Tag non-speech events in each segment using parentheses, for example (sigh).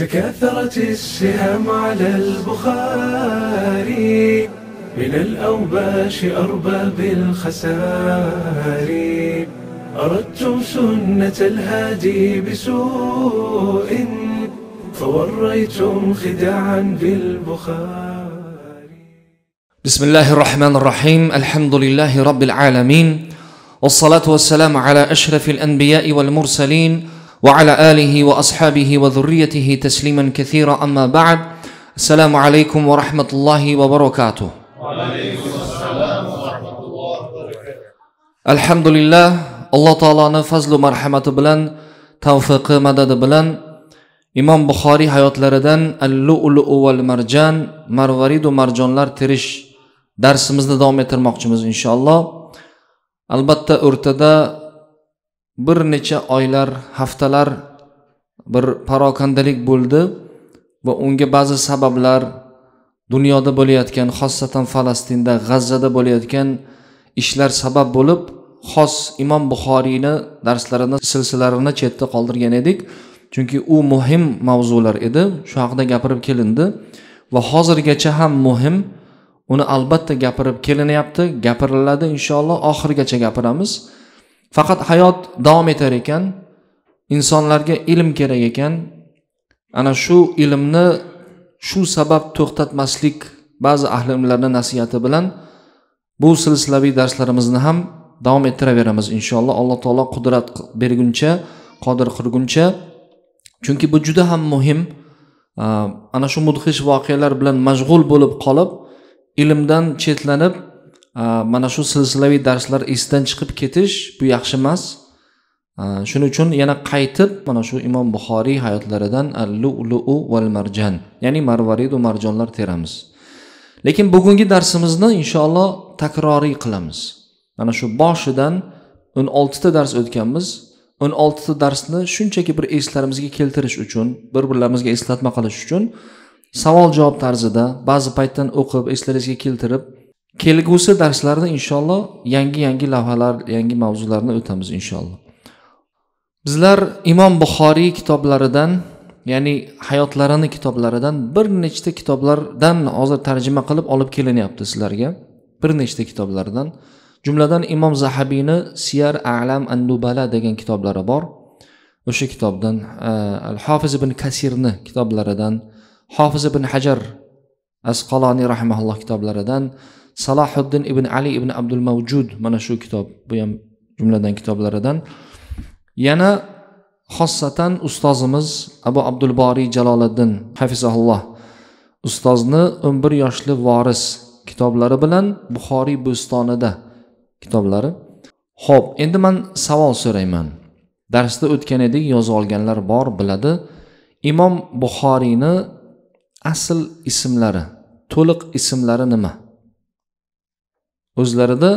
تكاثرت السهام على البخاري من الأوباش أرباب الخساري أردتم سنة الهادي بسوء فوريتم خداعا بالبخاري بسم الله الرحمن الرحيم الحمد لله رب العالمين والصلاة والسلام على أشرف الأنبياء والمرسلين وعلى آله وأصحابه وذريته تسليما كثيرا أما بعد السلام عليكم ورحمة الله وبركاته وعليكم السلام ورحمة الله وبركاته الحمد لله alloh taoloni fazlu marhamati bilan tavfiqi madadi bilan imom buxoriy hayotlaridan al lulu val marjan marvaridu marjonlar terish darsimizni davom ettirmoqchimiz inshaalloh albatta o'rtada bir necha oylar haftalar bir parokandalik bo'ldi va unga ba'zi sabablar dunyoda bo'layotgan xossatan falastinda g'azzada bo'layotgan ishlar sabab bo'lib xos imom buxoriyni darslarini silsilarini chetda qoldirgan edik chunki u muhim mavzular edi shu haqida gapirib kelindi va hozirgacha ham muhim uni albatta gapirib kelinyapti gapiriladi inshaalloh oxirigacha gapiramiz faqat hayot davom etar ekan insonlarga ilm kerak ekan ana shu ilmni shu sabab to'xtatmaslik ba'zi ahli ilmlarni nasihati bilan bu silsilaviy darslarimizni ham davom ettiraveramiz inshaalloh alloh taolo qudrat berguncha qodir qilguncha chunki bu juda ham muhim ana shu mudhish voqealar bilan mashg'ul bo'lib qolib ilmdan chetlanib mana shu silsilaviy darslar esdan chiqib ketish bu yaxshi emas shuning uchun yana qaytib mana shu imom buxoriy hayotlaridan lulu val marjan ya'ni marvaridu marjonlar teramiz lekin bugungi darsimizni inshaalloh takroriy qilamiz mana shu boshidan o'n oltita dars o'tganmiz o'n oltita darsni shunchaki bir eslarimizga keltirish uchun bir birlarimizga eslatma qilish uchun savol javob tarzida ba'zi paytdan o'qib eslaringizga keltirib kelgusi darslarda inshaalloh yangi yangi lavhalar yangi mavzularni o'tamiz inshaalloh bizlar imom buxoriy kitoblaridan ya'ni hayotlarini kitoblaridan bir nechta kitoblardan hozir tarjima qilib olib kelinyapti sizlarga bir nechta kitoblardan jumladan imom zahabiyni siyar alam an nubala degan kitoblari bor o'sha kitobdan e, al hofiz ibn kasirni kitoblaridan hofiz ibn hajar asqaloniy rahimaulloh kitoblaridan salohiddin ibn ali ibn abdul mavjud mana shu kitob bu ham jumladan kitoblaridan yana xossatan ustozimiz abu abdul jaloliddin hafizaulloh ustozni o'n bir yoshli voris kitoblari bilan buxoriy bo'stonida kitoblari ho'p endi man savol so'rayman darsda o'tgan edik yozib olganlar bor biladi imom buxoriyni asl ismlari to'liq ismlari nima o'zlarida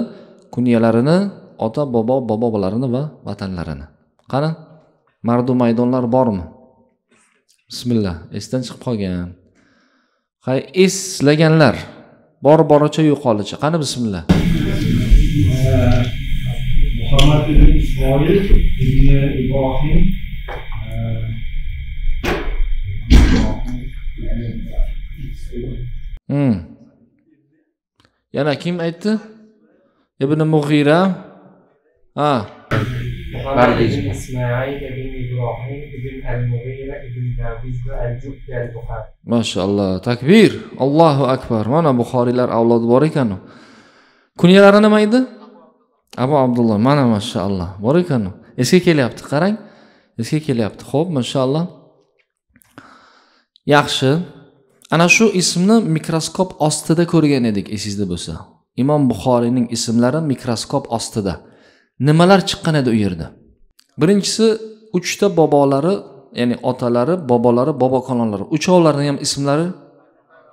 kunyalarini ota bobo bobo bobolarini va vatanlarini qani mardu maydonlar bormi bismillah esdan chiqib qolgan hay eslaganlar bor boricha yo'qolicha qani bismillah muhammad ibn ismoil ibn ibrohim Hmm. yana kim aytdi ibn mug'ira ha محمد بن إسماعيل بن إبراهيم بن المغيرة بن داوود الجبد البخاري ما شاء الله تكبير الله أكبر mana buxoriylar avlodi bor ekanu kunyalari nima edi abu abdulloh mana mashaalloh bor ekanu esga kelyapti qarang esga kelyapti ho'p mashaalloh yaxshi ana shu ismni mikroskop ostida ko'rgan edik esingizda bo'lsa imom buxoriyning ismlari mikroskop ostida nimalar chiqqan edi u yerda birinchisi uchta bobolari ya'ni otalari bobolari bobo uchovlarini ham ismlari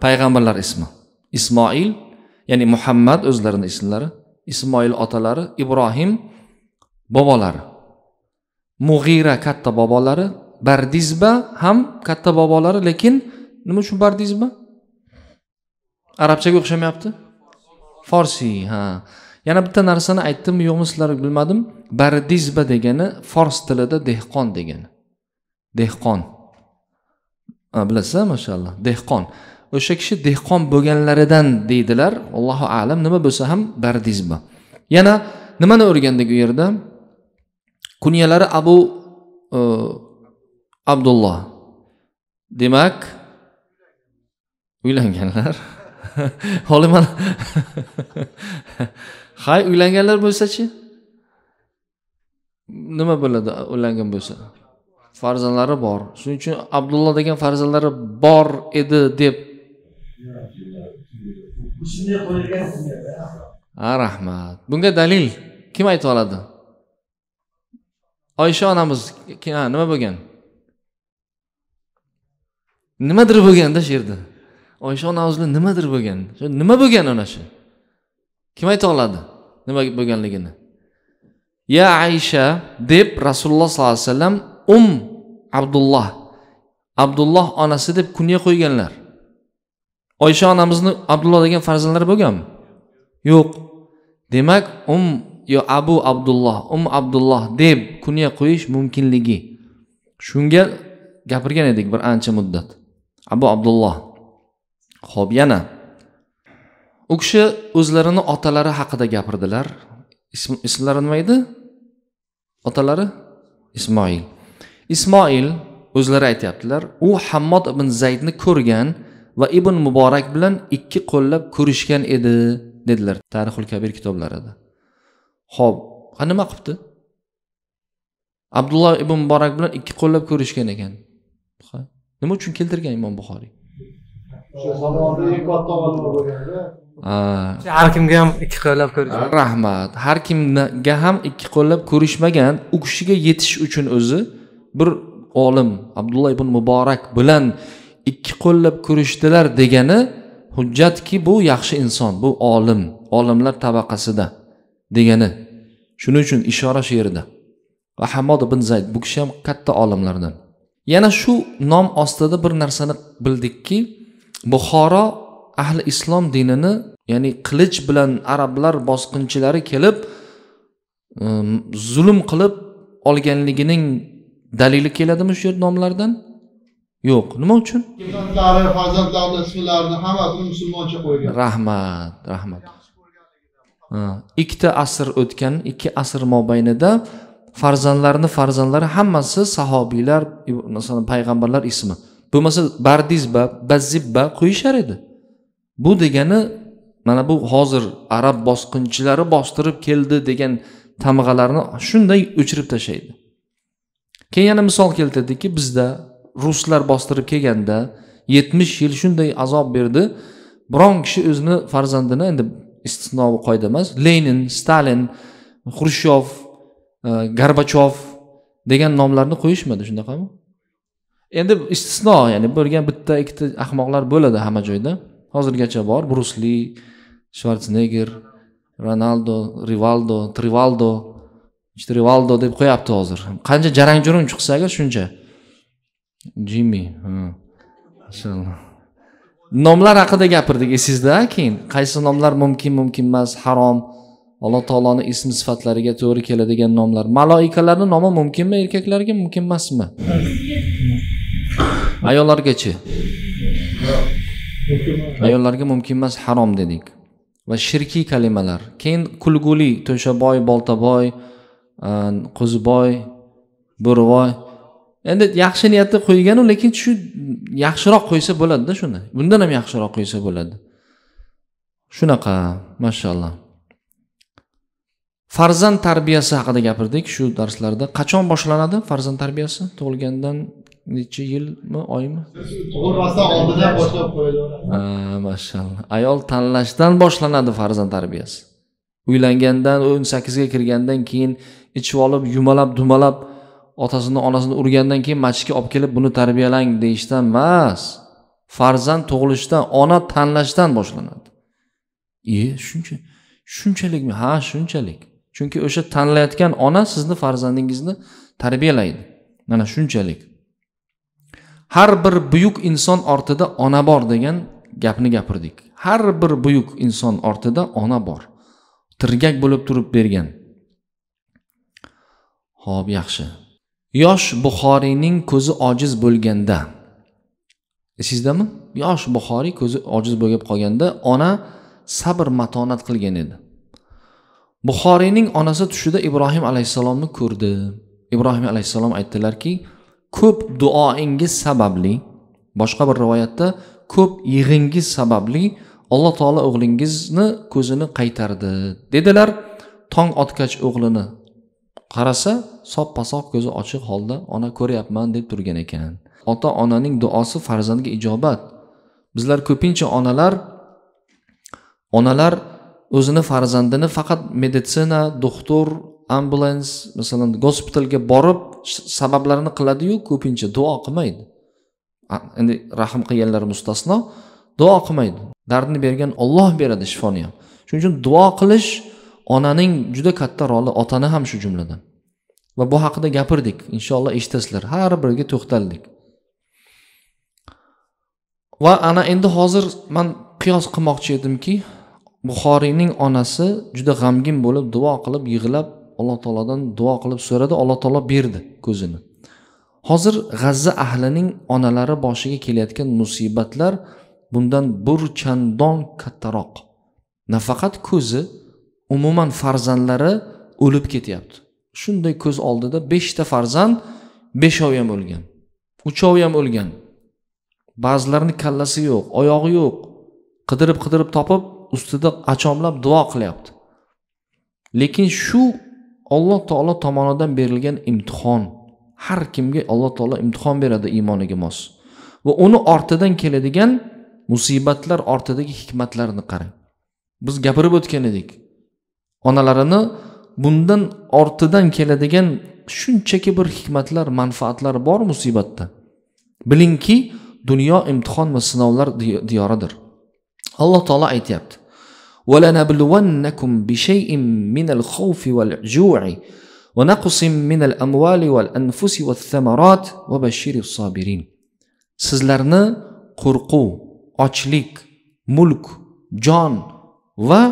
payg'ambarlar ismi ismoil ya'ni muhammad o'zlarini ismlari ismoil otalari ibrohim bobolari mug'ira katta bobolari bardizba ham katta bobolari lekin nima uchun bar deysizmi arabchaga o'xshamayapti forsiy ha yana bitta narsani aytdimmi yo'qmi sizlar bilmadim bardizba degani fors tilida dehqon degani dehqon bilasizlar mashaalloh dehqon o'sha kishi dehqon bo'lganlaridan deydilar allohu alam nima bo'lsa ham bardizba yana nimani o'rgandik u yerda kunyalari abu e, abdulloh demak uylanganlar (laughs) oliman (laughs) hay uylanganlar bo'lsachi nima bo'ladi uylangan bo'lsa farzandlari bor shuning uchun abdulloh degan farzandlari bor edi deb ha rahmat bunga dalil kim ayta oladi oysha onamiz nima bo'lgan nimadir bo'lganda shu yerda oysha onamiz nimadir bo'lgan nima bo'lgan ana shu kim ayta oladi nima bo'lganligini ya aysha deb rasululloh sollallohu alayhi vasallam um abdulloh abdulloh onasi deb kunya qo'yganlar oysha onamizni abdulloh degan farzandlari bo'lganmi yo'q demak um yo abu abdulloh um abdulloh deb kunya qo'yish mumkinligi shunga gapirgan edik bir ancha muddat abu abdulloh ho'p yana u kishi o'zlarini otalari haqida gapirdilar ismlari nima edi otalari ismoil ismoil o'zlari aytyaptilar u hammod ibn zaydni ko'rgan va ibn muborak bilan ikki qo'llab ko'rishgan edi dedilar tarixul kabir kitoblarida ho'p a nima qilibdi abdulloh ibn muborak bilan ikki qo'llab ko'rishgan ekan nima uchun keltirgan imom buxoriy har kimga ham ikki qo'llab ko'rish rahmat har kimga ham ikki qo'llab ko'rishmagan u kishiga yetish uchun o'zi bir olim abdulloh ibn muborak bilan ikki qo'llab ko'rishdilar degani hujjatki bu yaxshi inson bu olim olimlar tabaqasida degani shuning uchun ishora shu yerda va hamod ibn zayd bu kishi ham katta olimlardan yana shu nom ostida bir narsani bildikki buxoro ahli islom dinini ya'ni qilich bilan arablar bosqinchilari kelib um, zulm qilib olganligining dalili keladimi shu yer nomlardan yo'q nima uchun ismlarini hammasini musulmoncha qo'ygan rahmat rahmat ikkita asr o'tgan ikki asr mobaynida farzandlarni farzandlari hammasi sahobiylar masalan payg'ambarlar ismi bo'lmasa bardizba bazibba qo'yishar edi bu degani mana bu hozir arab bosqinchilari bostirib keldi degan tamg'alarni shunday o'chirib tashlaydi keyin yana misol keltirdiki bizda ruslar bostirib kelganda yetmish yil shunday azob berdi biron kishi o'zini farzandini endi istisno qoida emas lenin stalin xrushchov e, gorbachov degan nomlarni qo'yishmadi shunaqami endi istisno ya'ni bo'lgan bitta ikkita ahmoqlar bo'ladi hamma joyda hozirgacha bor brusli shvarsenegger ronaldo rivaldo trivaldo işte rivaldo deb qo'yapti hozir qancha jarang jurun chiqsaga shuncha jimmi nomlar haqida gapirdik esingizda keyin qaysi nomlar mumkin mumkin emas harom alloh taoloni ism sifatlariga to'g'ri keladigan nomlar maloikalarni nomi mumkinmi erkaklarga mumkin emasmi ayollargachi ayollarga mumkin emas harom dedik va shirkiy kalimalar keyin kulguli to'shaboy boltaboy qo'ziboy bo'rivoy endi yaxshi niyatda qo'yganu lekin shu yaxshiroq qo'ysa bo'ladida shuni bundan ham yaxshiroq qo'ysa bo'ladi shunaqa mashaalloh farzand tarbiyasi haqida gapirdik shu darslarda qachon boshlanadi farzand tarbiyasi tug'ilgandan necha yilmi oymi tug'ilmasdan oldidan boshlab qo'yaveradi mashalloh ayol tanlashdan boshlanadi farzand tarbiyasi uylangandan o'n sakkizga kirgandan keyin ichib olib yumalab dumalab otasini onasini urgandan keyin masjidga olib kelib buni tarbiyalang deyishdan emas farzand tug'ilishdan ona tanlashdan boshlanadi e shuncha shunchalikmi ha shunchalik chunki o'sha tanlayotgan ona sizni farzandingizni tarbiyalaydi mana shunchalik har bir buyuk inson ortida ona bor degan gapni gapirdik har bir buyuk inson ortida ona bor tirgak bo'lib turib bergan ho'p yaxshi yosh buxoriyning ko'zi ojiz bo'lganda esingizdami yosh buxoriy ko'zi ojiz bo'lib qolganda ona sabr matonat qilgan edi buxoriyning onasi tushida ibrohim alayhissalomni ko'rdi ibrohim alayhissalom aytdilarki ko'p duoingiz sababli boshqa bir rivoyatda ko'p yig'ingiz sababli alloh taolo o'g'lingizni ko'zini qaytardi dedilar tong otgach o'g'lini qarasa soppa sog' ko'zi ochiq holda ona ko'ryapman deb turgan ekan ota onaning duosi farzandga ijobat bizlar ko'pincha onalar onalar o'zini farzandini faqat meditsina doktor ambulans masalan gospitalga borib sabablarini qiladiyu ko'pincha duo qilmaydi endi rahm qilganlar mustasno duo qilmaydi dardni bergan olloh beradi shifoni ham shuning uchun duo qilish onaning juda katta roli otani ham shu jumladan va bu haqida gapirdik inshaalloh eshitasizlar har biriga to'xtaldik va ana endi hozir man qiyos qilmoqchi edimki buxoriyning onasi juda g'amgin bo'lib duo qilib yig'lab alloh taolodan duo qilib so'radi alloh taolo berdi ko'zini hozir g'azza ahlining onalari boshiga kelayotgan musibatlar bundan burchandon kattaroq nafaqat ko'zi umuman farzandlari o'lib ketyapti shunday ko'z oldida beshta farzand beshovi ham o'lgan uchovi ham o'lgan ba'zilarini kallasi yo'q oyog'i yo'q qidirib qidirib topib ustida achomlab duo qilyapti lekin shu alloh taolo tomonidan berilgan imtihon har kimga alloh taolo imtihon beradi iymoniga mos va uni ortidan keladigan musibatlar ortidagi hikmatlarni qarang biz gapirib o'tgan edik onalarini bundan ortidan keladigan shunchaki bir hikmatlar manfaatlar bor musibatda bilingki dunyo imtihon va sinovlar diyoridir alloh taolo aytyapti ولنبلونكم بشيء من الخوف والجوع ونقص من الأموال والأنفس والثمرات وبشر الصابرين sizlarni qo'rquv ochlik mulk jon va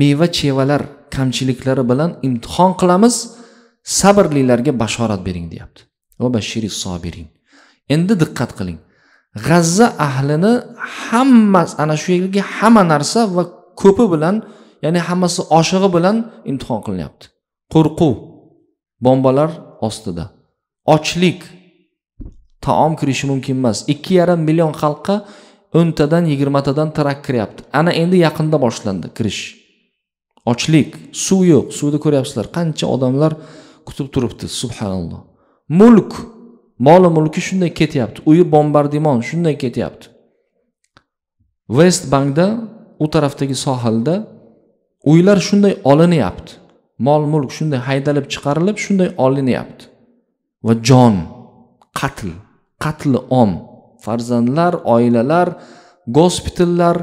meva chevalar kamchiliklari bilan imtihon qilamiz sabrlilarga bashorat bering deyapti va bashiri sobirin endi diqqat qiling g'azza ahlini hamma ana shu yerga hamma narsa va ko'pi bilan ya'ni hammasi oshig'i bilan imtihon qilinyapti qo'rquv bombalar ostida ochlik taom kirishi mumkin emas ikki yarim million xalqqa o'ntadan yigirmatadan tarak kiryapti ana endi yaqinda boshlandi kirish ochlik suv yo'q suvni ko'ryapsizlar qancha odamlar kutib turibdi subhanalloh mulk moli mulki shunday ketyapti uyi bombardimon shunday ketyapti vest bankda u tarafdagi sohilda uylar shunday olinyapti mol mulk shunday haydalib chiqarilib shunday olinyapti va jon qatl qatli om farzandlar oilalar gospitallar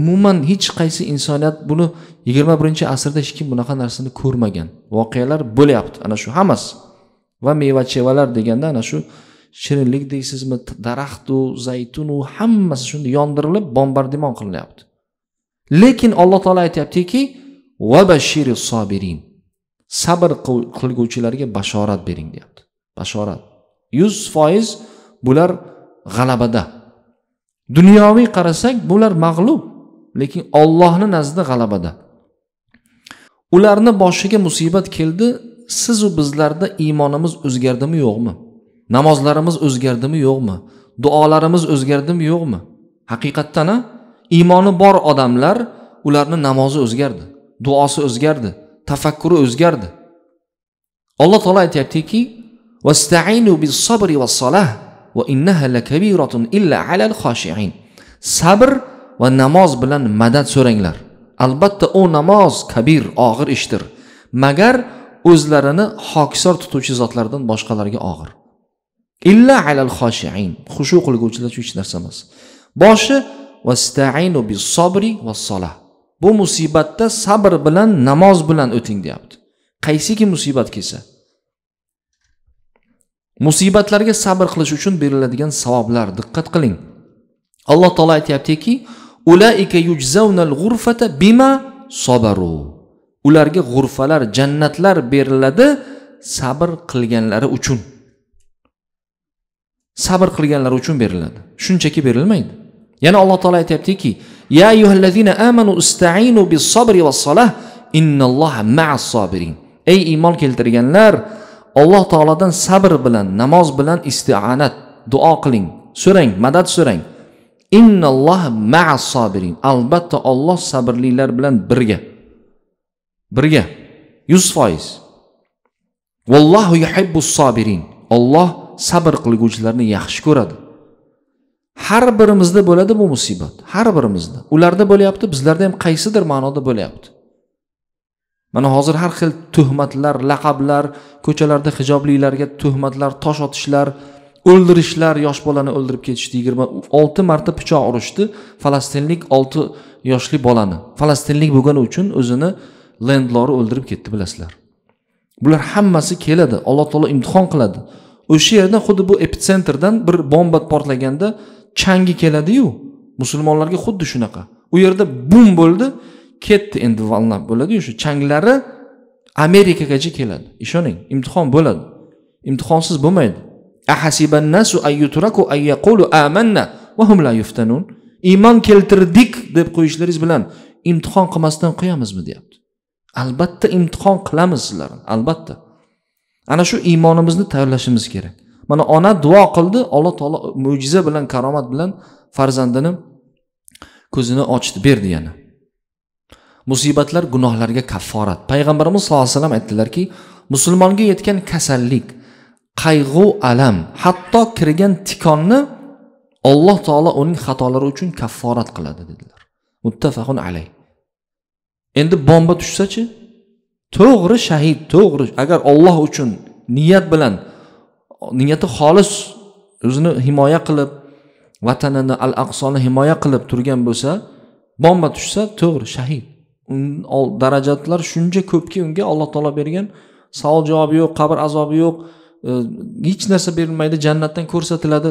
umuman hech qaysi insoniyat buni yigirma birinchi asrda hech kim bunaqa narsani ko'rmagan voqealar bo'lyapti ana shu hammasi va meva chevalar deganda ana shu shirinlik deysizmi daraxtu zaytunu hammasi shunday yondirilib bombardimon qilinyapti lekin alloh taolo aytyaptiki sobirin sabr qilguvchilarga bashorat bering deyapti bashorat yuz foiz bular g'alabada dunyoviy qarasak bular mag'lub lekin ollohni nazdida g'alabada ularni boshiga musibat keldi sizu bizlarda iymonimiz o'zgardimi yo'qmi namozlarimiz o'zgardimi yo'qmi duolarimiz o'zgardimi yo'qmi haqiqatdan a iymoni bor odamlar ularni namozi o'zgardi duosi o'zgardi tafakkuri o'zgardi alloh taolo aytyaptiki bis sabri vas solah innaha lakabiratun illa alal sabr va namoz bilan madad so'ranglar albatta u namoz kabir og'ir ishdir magar o'zlarini hokisor tutuvchi zotlardan boshqalarga og'ir illa alal xushu qilguvchilar uchun hech narsa emas boshi vastainu bis sobri vassola bu musibatda sabr bilan namoz bilan o'ting deyapti qaysiki musibat kelsa musibatlarga sabr qilish uchun beriladigan savoblar diqqat qiling alloh taolo aytyaptiki ulaika yujzaunal g'urfata bima sobaru ularga g'urfalar jannatlar beriladi sabr qilganlari uchun sabr qilganlari uchun beriladi shunchaki berilmaydi yana alloh taolo aytyaptiki ya ayyuhallazina amanu istainu bis sabri vas solah innalloha ma'as sobirin ey iymon keltirganlar alloh taolodan sabr bilan namoz bilan istianat duo qiling so'rang madad so'rang innalloha ma'as sobirin albatta olloh sabrlilar bilan birga birga yuz foiz vallohu yuhibbu sobirin olloh sabr qilguvchilarni yaxshi ko'radi har birimizda bo'ladi bu musibat har birimizda ularda bo'lyapti bizlarda ham qaysidir ma'noda bo'lyapti mana hozir har xil tuhmatlar laqablar ko'chalarda hijoblilarga tuhmatlar tosh otishlar o'ldirishlar yosh bolani o'ldirib ketishdi yigirma olti marta pichoq urishdi falastinlik olti yoshli bolani falastinlik bo'lgani uchun o'zini lendlori o'ldirib ketdi bilasizlar bular hammasi keladi alloh taolo imtihon qiladi o'sha yerda xuddi bu epitsentrdan bir bomba portlaganda changi keladiyu musulmonlarga xuddi shunaqa u yerda bum bo'ldi ketdi endi valnab bo'ladiyu shu changlari amerikagacha keladi ishoning imtihon bo'ladi imtihonsiz bo'lmaydi ahasibannasu amanna la iymon keltirdik deb qo'yishlaringiz bilan imtihon qilmasdan qo'yamizmi deyapti albatta imtihon qilamiz sizlarni albatta ana shu iymonimizni tayyorlashimiz kerak mana ona duo qildi alloh taolo mo'jiza bilan karomat bilan farzandini ko'zini ochdi berdi yana musibatlar gunohlarga kafforat payg'ambarimiz sallallohu alayhi vasallam aytdilarki musulmonga yetgan kasallik qayg'u alam hatto kirgan tikonni alloh taolo uning xatolari uchun kafforat qiladi dedilar muttafaqun alay endi bomba tushsachi to'g'ri shahid to'g'ri agar olloh uchun niyat bilan niyati xolis o'zini himoya qilib vatanini al aqsoni himoya qilib turgan bo'lsa bomba tushsa to'g'ri shahid darajatlar shuncha ko'pki unga alloh taolo bergan savol javobi yo'q qabr azobi yo'q e, hech narsa berilmaydi jannatdan ko'rsatiladi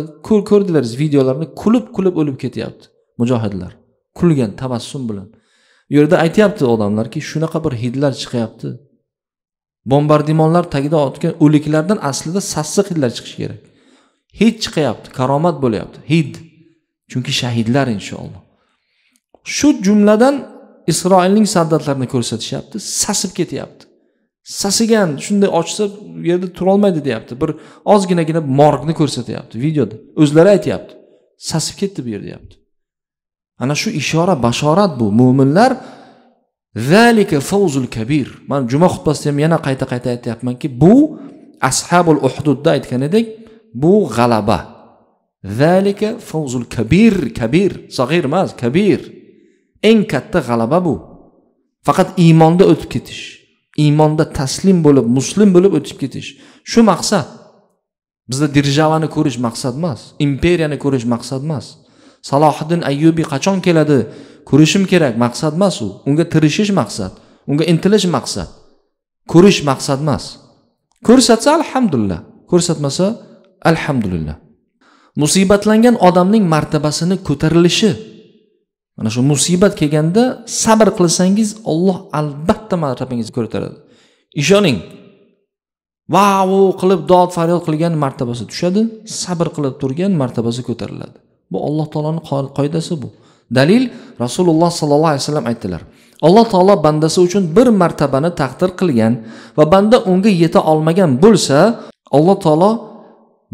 ko'rdinglariz videolarni kulib kulib o'lib ketyapti mujohidlar kulgan tabassum bilan u yerda aytyapti odamlarki shunaqa bir hidlar chiqyapti bombardimonlar tagida otgan o'liklardan aslida sassiq hidlar chiqishi kerak hid chiqyapti karomat bo'lyapti hid chunki shahidlar inshaalloh shu jumladan isroilning saddatlarini ko'rsatishyapti sasib ketyapti sasigan shunday ochsa u yerda turolmaydi deyapti bir ozginagina morgni ko'rsatyapti videoda o'zlari aytyapti sasib ketdi bu yer deyapti ana shu ishora bashorat bu mo'minlar zalika fawzul kabir man juma xutbasida ham yana qayta qayta aytyapmanki bu ashabul uhdudda aytgan edik bu g'alaba zalika fawzul kabir kabir sag'ir emas kabir eng katta g'alaba bu faqat iymonda o'tib ketish iymonda taslim bo'lib muslim bo'lib o'tib ketish shu maqsad bizda dirjavani ko'rish maqsad emas imperiyani ko'rish maqsad emas salohiddin ayyubiy qachon keladi ko'rishim kerak maqsad emas u unga tirishish maqsad unga intilish maqsad ko'rish maqsad emas ko'rsatsa alhamdulillah ko'rsatmasa alhamdulillah musibatlangan odamning martabasini ko'tarilishi mana shu musibat kelganda sabr qilsangiz olloh albatta martabangizni ko'taradi ishoning vavu qilib dod faryod qilgan martabasi tushadi sabr qilib turgan martabasi ko'tariladi bu alloh taoloni qoidasi bu dalil rasululloh sollallohu alayhi vasallam aytdilar alloh taolo bandasi uchun bir martabani taqdir qilgan va banda unga yeta olmagan bo'lsa alloh taolo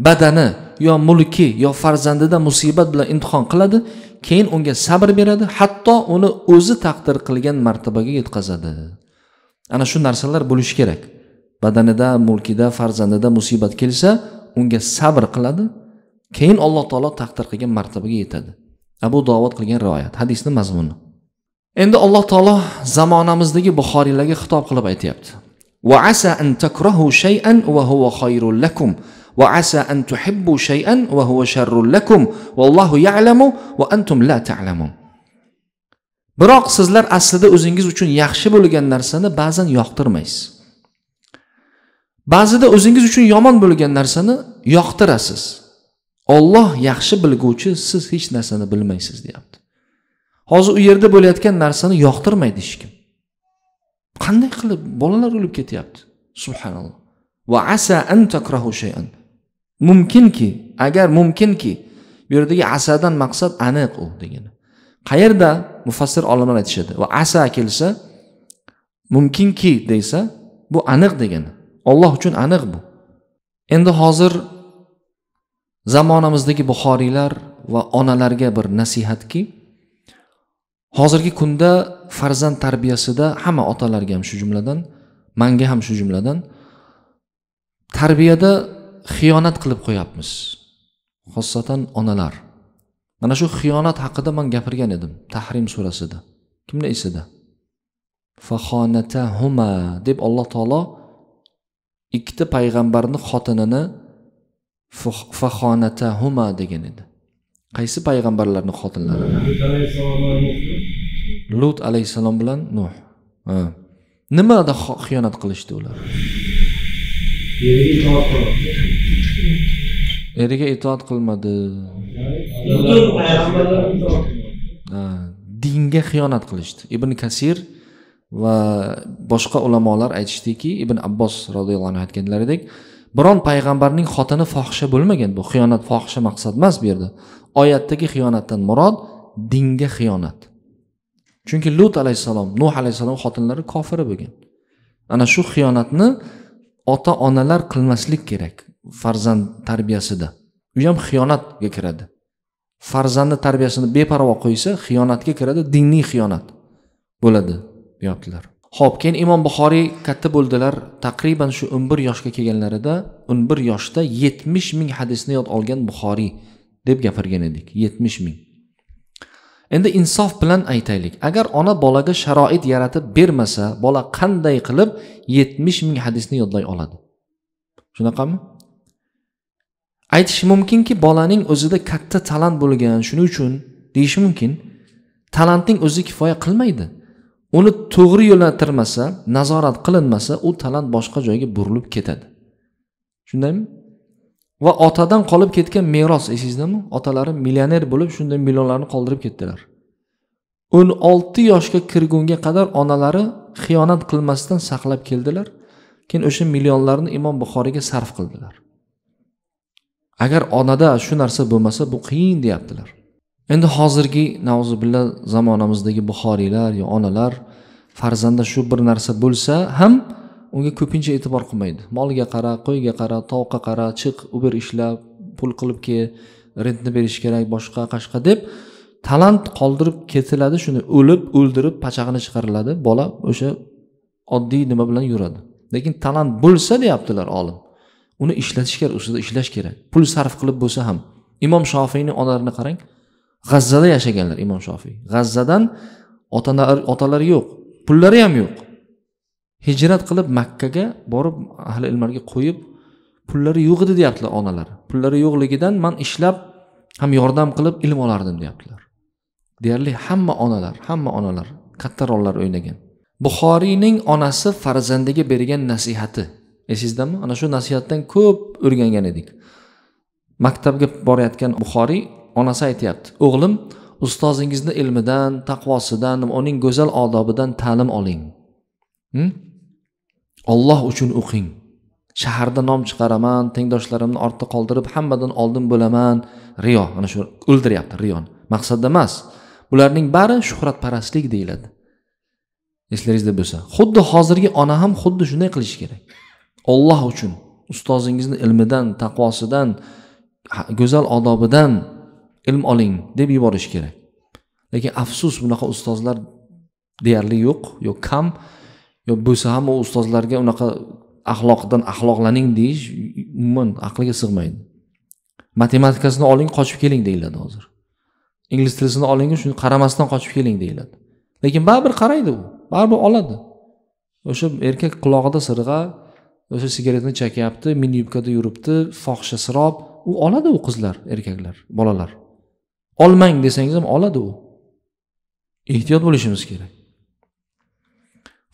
badani yo mulki yo farzandida musibat bilan imtihon qiladi keyin unga sabr beradi hatto uni o'zi taqdir qilgan martabaga yetkazadi ana shu narsalar bo'lishi kerak badanida mulkida farzandida musibat kelsa unga sabr qiladi keyin alloh taolo taqdir qilgan martabaga yetadi abu dovud qilgan rivoyat hadisni mazmuni endi alloh taolo zamonamizdagi buxoriylarga xitob qilib aytyapti va asa an takrahu shay'an va huwa khayrul lakum va asa an tuhibbu shay'an va huwa sharrul lakum vallohu ya'lamu va antum la ta'lamun biroq sizlar aslida o'zingiz uchun yaxshi bo'lgan narsani ba'zan yoqtirmaysiz ba'zida o'zingiz uchun yomon bo'lgan narsani yoqtirasiz olloh yaxshi bilguvchi siz hech narsani bilmaysiz deyapti hozir u yerda bo'layotgan narsani yoqtirmaydi hech kim qanday qilib bolalar o'lib ketyapti subhanalloh va asa an takrahu shayan mumkinki agar mumkinki bu yerdagi asadan maqsad aniq u degani qayerda mufassir olimlar aytishadi va asa kelsa mumkinki deysa bu aniq degani olloh uchun aniq bu endi hozir zamonamizdagi buxoriylar va onalarga bir nasihatki hozirgi kunda farzand tarbiyasida hamma otalarga ham shu jumladan manga ham shu jumladan tarbiyada xiyonat qilib qo'yapmiz xossatan onalar mana shu xiyonat haqida man gapirgan edim tahrim surasida kimni esida fahonatahuma deb alloh taolo ikkita payg'ambarni xotinini fahonatahuma degan edi qaysi payg'ambarlarni xotinlari lut alayhissalom bilan nuh nimada xiyonat qilishdi ular eriga itoat qilmadi dinga xiyonat qilishdi ibn kasir va boshqa ulamolar aytishdiki ibn abbos roziyallohu anhu aytganlaridek biron payg'ambarning xotini fohisha bo'lmagan bu xiyonat fohisha maqsad emas bu yerda oyatdagi xiyonatdan murod dinga xiyonat chunki lut alayhissalom nuh alayhissalom xotinlari kofiri bo'lgan ana shu xiyonatni ota onalar qilmaslik kerak farzand tarbiyasida u ham xiyonatga kiradi farzandni tarbiyasini beparvo qo'ysa xiyonatga kiradi diniy xiyonat bo'ladi deyaptilar ho'p keyin imom buxoriy katta bo'ldilar taqriban shu o'n bir yoshga kelganlarida o'n bir yoshda yetmish ming hadisni yod olgan buxoriy deb gapirgan edik yetmish ming endi insof bilan aytaylik agar ona bolaga sharoit yaratib bermasa bola qanday qilib yetmish ming hadisni yodlay oladi shunaqami aytish mumkinki bolaning o'zida katta talant bo'lgan shuning uchun deyish mumkin talantning o'zi kifoya qilmaydi uni to'g'ri yo'naltirmasa nazorat qilinmasa u talant boshqa joyga burilib ketadi shundaymi va otadan qolib ketgan meros esingizdami otalari millioner bo'lib shunday millionlarni qoldirib ketdilar o'n olti yoshga kirgunga qadar onalari xiyonat qilmasdan saqlab keldilar keyin o'sha millionlarni imom buxoriyga sarf qildilar agar onada shu narsa bo'lmasa bu qiyin deyaptilar endi hozirgi nauzubillah zamonamizdagi buxoriylar yo onalar farzanda shu bir narsa bo'lsa ham unga ko'pincha e'tibor qilmaydi molga qara qo'yga qara tovuqqa qara chiq uber ishlab pul qilib kel rentni berish kerak boshqa qashqa deb talant qoldirib ketiladi shuni o'lib o'ldirib pachag'ini chiqariladi bola o'sha oddiy nima bilan yuradi lekin talant bo'lsa deyaptilar olim uni ishlatish kerak ustida ishlash kerak pul sarf qilib bo'lsa ham imom shofiyni onalarini qarang g'azzada yashaganlar imom shofiy g'azzadan otalar otalari yo'q pullari ham yo'q hijrat qilib makkaga borib ahli ilmarga qo'yib pullari yo'q edi deyaptilar onalari pullari yo'qligidan man ishlab ham yordam qilib ilm olardim deyaptilar deyarli hamma onalar hamma onalar katta rollar o'ynagan buxoriyning onasi farzandiga bergan nasihati esingizdami ana shu nasihatdan ko'p o'rgangan edik maktabga borayotgan buxoriy onasi aytyapti o'g'lim ustozingizni ilmidan taqvosidan uning go'zal odobidan ta'lim oling olloh hm? uchun o'qing shaharda nom chiqaraman tengdoshlarimni ortda qoldirib hammadan oldin bo'laman riyo ana shu o'ldiryapti riyoni maqsadda emas bularning bari shuhratparastlik deyiladi eslaringizda bo'lsa xuddi hozirgi ona ham xuddi shunday qilishi kerak olloh uchun ustozingizni ilmidan taqvosidan go'zal odobidan ilm oling deb yuborish kerak lekin afsus bunaqa ustozlar deyarli yo'q yo kam yo bo'lsa ham u ustozlarga unaqa axloqdan axloqlaning deyish umuman aqliga sig'maydi matematikasini oling qochib keling deyiladi hozir ingliz tilisini oling shuni qaramasdan qochib keling deyiladi lekin baribir qaraydi u baribir oladi o'sha erkak qulog'ida sirg'a o'sha sigaretni chakyapti mini yubkada yuribdi fohishasirob u oladi u qizlar erkaklar bolalar olmang desangiz ham oladi u ehtiyot bo'lishimiz kerak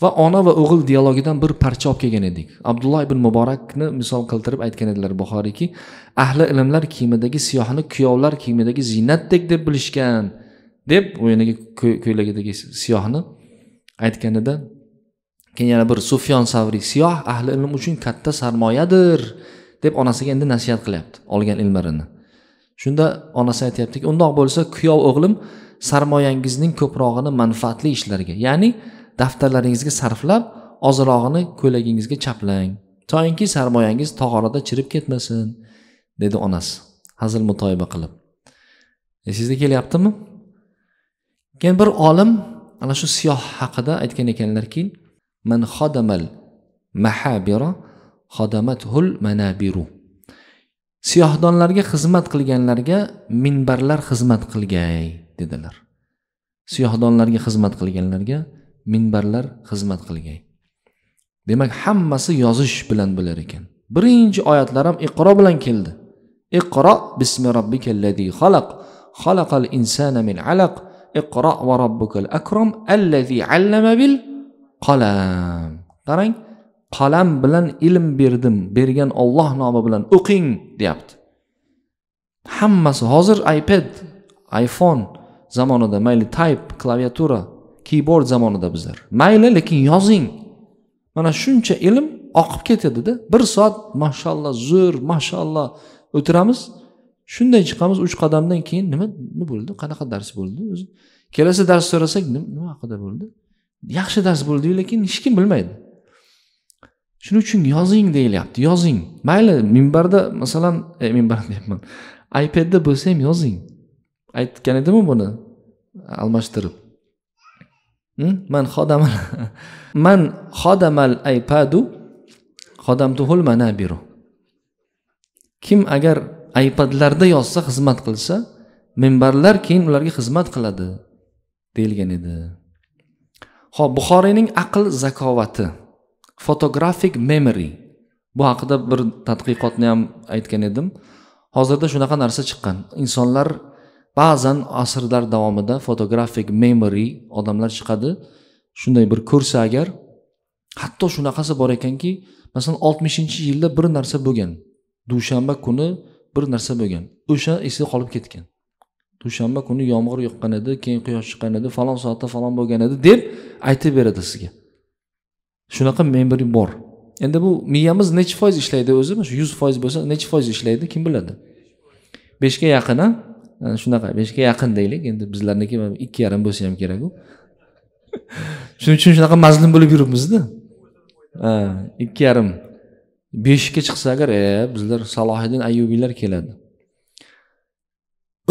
va ona va o'g'il dialogidan bir parcha olib kelgan edik abdulloh ibn muborakni misol qiltirib aytgan edilar buxoriyki ahli ilmlar kiyimidagi siyohni kuyovlar kiyimidagi ziynatdek deb bilishgan deb o'yiniga ko'ylagidagi siyohni aytganida keyin yana bir sufyon savriy siyoh ahli ilm uchun katta sarmoyadir deb onasiga endi nasihat qilyapti olgan ilmlarini shunda onasi aytyaptiki undoq bo'lsa kuyov o'g'lim sarmoyangizning ko'prog'ini manfaatli ishlarga ya'ni daftarlaringizga sarflab ozrog'ini ko'ylagingizga chaplang toinki sarmoyangiz tog'orada chirib ketmasin dedi onasi hazil mutoyiba qilib esingizga kelyaptimi keyin bir olim ana shu siyoh haqida aytgan ekanlarki man xodamal mahabira xodamathul manabiru siyohdonlarga xizmat qilganlarga minbarlar xizmat qilgay dedilar siyohdonlarga xizmat qilganlarga minbarlar xizmat qilgay demak hammasi yozish bilan bo'lar ekan birinchi oyatlar ham iqro bilan keldi iqro bismi robbikallazi xalaq xalaqal insana min alaq iqro va robbukal akrom allazi allama bil qalam qarang qalam bilan ilm berdim bergan olloh nomi bilan o'qing deyapti hammasi hozir ipad iphone zamonida mayli type klaviatura keyboard zamonida bizlar mayli lekin yozing mana shuncha ilm oqib ketadida bir soat mashalloh zo'r mashalloh o'tiramiz shunday chiqamiz uch qadamdan keyin nima nima bo'ldi qanaqa dars bo'ldi o'zi kelasi dars so'rasak nima haqida bo'ldi yaxshi dars bo'ldiyu lekin hech kim bilmaydi shuning uchun yozing deyilyapti yozing mayli minbarda masalan e, minbar (laughs) deyapman ipadda bo'lsa ham yozing aytgan edimi buni almashtirib hm? man xodamal (laughs) man xodamal aypadu xodamtuhul manabiru kim agar aypadlarda yozsa xizmat qilsa minbarlar keyin ularga xizmat qiladi deyilgan edi ho'p buxoriyning aql zakovati photographic memory bu haqida bir tadqiqotni ham aytgan edim hozirda shunaqa narsa chiqqan insonlar ba'zan asrlar davomida photographic memory odamlar chiqadi shunday bir ko'rsa agar hatto shunaqasi bor ekanki masalan oltmishinchi yilda bir narsa bo'lgan dushanba kuni bir narsa bo'lgan o'sha esda qolib ketgan dushanba kuni yomg'ir yoqqan edi keyin quyosh chiqqan edi falon soatda falon bo'lgan edi deb aytib beradi sizga shunaqa me'moriy bor endi bu miyamiz necha foiz ishlaydi o'zi shu yuz foiz bo'lsa necha foiz ishlaydi kim biladi beshga yaqin a shunaqa beshga yaqin deylik endi bizlarniki ikki yarim bo'lsa ham keraku (laughs) shuning uchun shunaqa mazlum bo'lib yuribmizda ha ikki yarim beshga chiqsa agar e bizlar salohiddin ayubiylar keladi